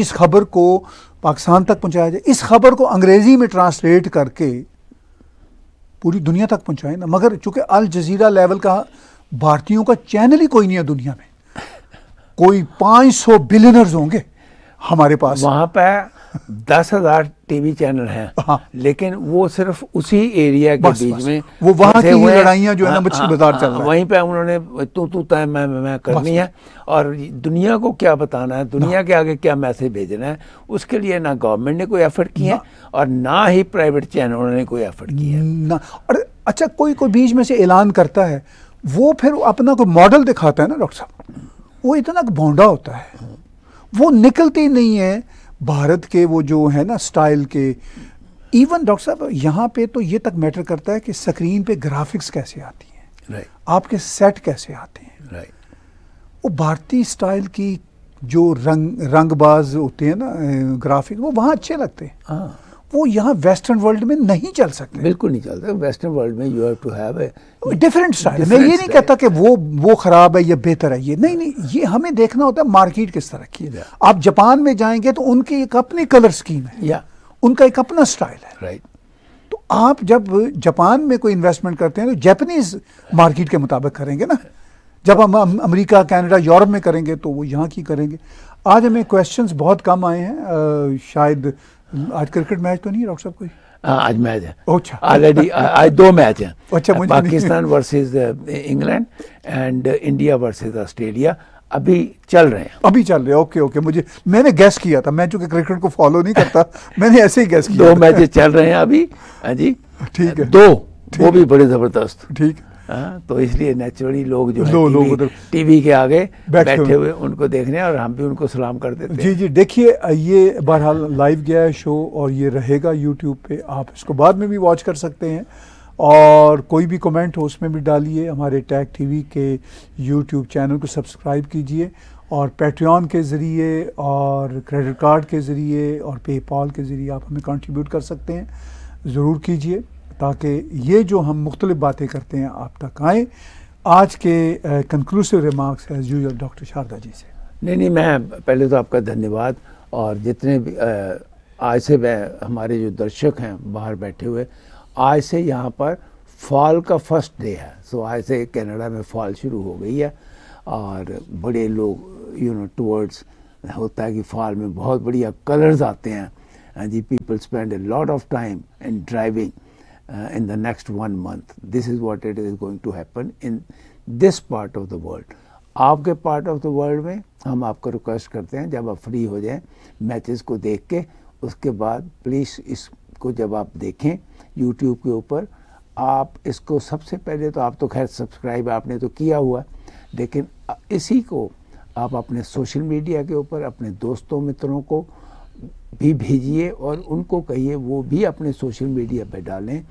[SPEAKER 1] इस खबर को पाकिस्तान तक पहुंचाया जाए इस खबर को अंग्रेज़ी में ट्रांसलेट करके पूरी दुनिया तक पहुंचाए ना मगर चूंकि अल जजीरा लेवल का भारतीयों का चैनल ही कोई नहीं है दुनिया में कोई 500 बिलियनर्स होंगे
[SPEAKER 2] हमारे पास वहाँ पर दस हजार टीवी चैनल हैं हाँ। लेकिन वो सिर्फ उसी एरिया के बीच बस, में वो वहाँ की लड़ाइयाँ जो है हाँ, ना हाँ, बाजार हाँ, चल रहा है वहीं पे उन्होंने तू तू तय तो मैं मैं करनी है और दुनिया को क्या बताना है दुनिया के आगे क्या मैसेज भेजना है उसके लिए ना गवर्नमेंट ने कोई एफर्ट किया है और ना ही प्राइवेट चैनलों ने कोई एफर्ट
[SPEAKER 1] किया है ना और अच्छा कोई कोई बीच में से ऐलान करता है वो फिर अपना कोई मॉडल दिखाता है ना डॉक्टर साहब वो इतना बौंडा होता है वो निकलती नहीं है भारत के वो जो है ना स्टाइल के इवन डॉक्टर साहब यहाँ पे तो ये तक मैटर करता है कि स्क्रीन पे ग्राफिक्स कैसे आती हैं right. आपके सेट कैसे आते हैं right. वो भारतीय स्टाइल की जो रंग रंगबाज होते हैं ना ग्राफिक वो वहाँ अच्छे लगते हैं हाँ। वो यहाँ वेस्टर्न वर्ल्ड में नहीं चल सकते बिल्कुल नहीं चल सकते वेस्टर्न वर्ल्ड में you have to have a different style मैं ये नहीं कहता कि वो वो ख़राब है या बेहतर है ये नहीं नहीं ये हमें देखना होता है मार्केट किस तरह की आप जापान में जाएंगे तो उनकी एक अपनी कलर स्कीम है या उनका एक अपना स्टाइल है राइट तो आप जब जापान में कोई इन्वेस्टमेंट करते हैं तो जैपनीज मार्केट के मुताबिक करेंगे ना जब हम अमेरिका कनाडा यूरोप में करेंगे तो वो यहाँ की करेंगे आज हमें क्वेश्चंस बहुत कम आए हैं आ, शायद आज क्रिकेट मैच तो नहीं डॉक्टर साहब कोई
[SPEAKER 2] हाँ, आज मैच है अच्छा ऑलरेडी आज दो मैच हैं अच्छा Pakistan versus England and India versus Australia अभी चल रहे हैं अभी चल रहे हैं ओके ओके मुझे मैंने गैस किया था मैं चूंकि क्रिकेट को फॉलो नहीं करता मैंने ऐसे ही गैस किया दो मैच चल रहे हैं अभी हाँ जी ठीक है दो वो भी बड़े जबरदस्त ठीक है हाँ, तो इसलिए नेचुरली लोग जो है लो, टीवी, लोग टीवी के आगे बैठे, बैठे हुए उनको देखने और हम भी उनको सलाम कर देते
[SPEAKER 1] जी जी देखिए ये बहरहाल लाइव गया है शो और ये रहेगा यूट्यूब पे आप इसको बाद में भी वॉच कर सकते हैं और कोई भी कमेंट हो उसमें भी डालिए हमारे टैग टीवी के यूट्यूब चैनल को सब्सक्राइब कीजिए और पेट्रियन के ज़रिए और क्रेडिट कार्ड के ज़रिए और पेपॉल के ज़रिए आप हमें कंट्रीब्यूट कर सकते हैं ज़रूर कीजिए ताकि ये जो हम मुख्तलिफ बातें करते हैं आप तक आए आज के conclusive remarks as usual doctor Sharda ji से
[SPEAKER 2] नहीं नहीं मैं पहले तो आपका धन्यवाद और जितने भी आज से हमारे जो दर्शक हैं बाहर बैठे हुए आज से यहाँ पर फॉल का फर्स्ट डे है सो आज से कनाडा में फॉल शुरू हो गई है और बड़े लोग यू नो टूवर्ड्स होता है कि फॉल में बहुत बढ़िया कलर्स आते हैं जी people spend a lot of time in driving uh, in the next one month. This is what it is going to happen in this part of the world. आपके पार्ट ऑफ द वर्ल्ड में हम आपको request करते हैं जब आप free हो जाएं matches को देख के उसके बाद प्लीज़ इसको जब आप देखें यूट्यूब के ऊपर आप इसको सबसे पहले तो आप तो खैर सब्सक्राइब आपने तो किया हुआ लेकिन इसी को आप अपने सोशल मीडिया के ऊपर अपने दोस्तों मित्रों को भी भेजिए और उनको कहिए वो भी अपने सोशल मीडिया पे डालें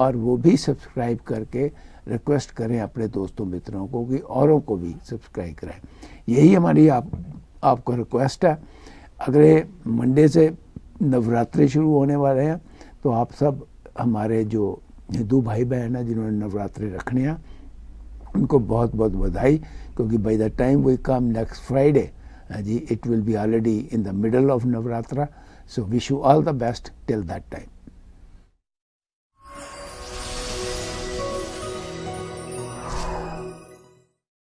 [SPEAKER 2] और वो भी सब्सक्राइब करके रिक्वेस्ट करें अपने दोस्तों मित्रों को कि औरों को भी सब्सक्राइब करें यही हमारी आप आपको रिक्वेस्ट है अगले मंडे से नवरात्रे शुरू होने वाले हैं तो आप सब हमारे जो हिंदू भाई बहन हैं जिन्होंने नवरात्रे रखने हैं उनको बहुत बहुत बधाई क्योंकि by the time we come next Friday जी it will be already in the middle of Navratra So, wish you all the best till that time.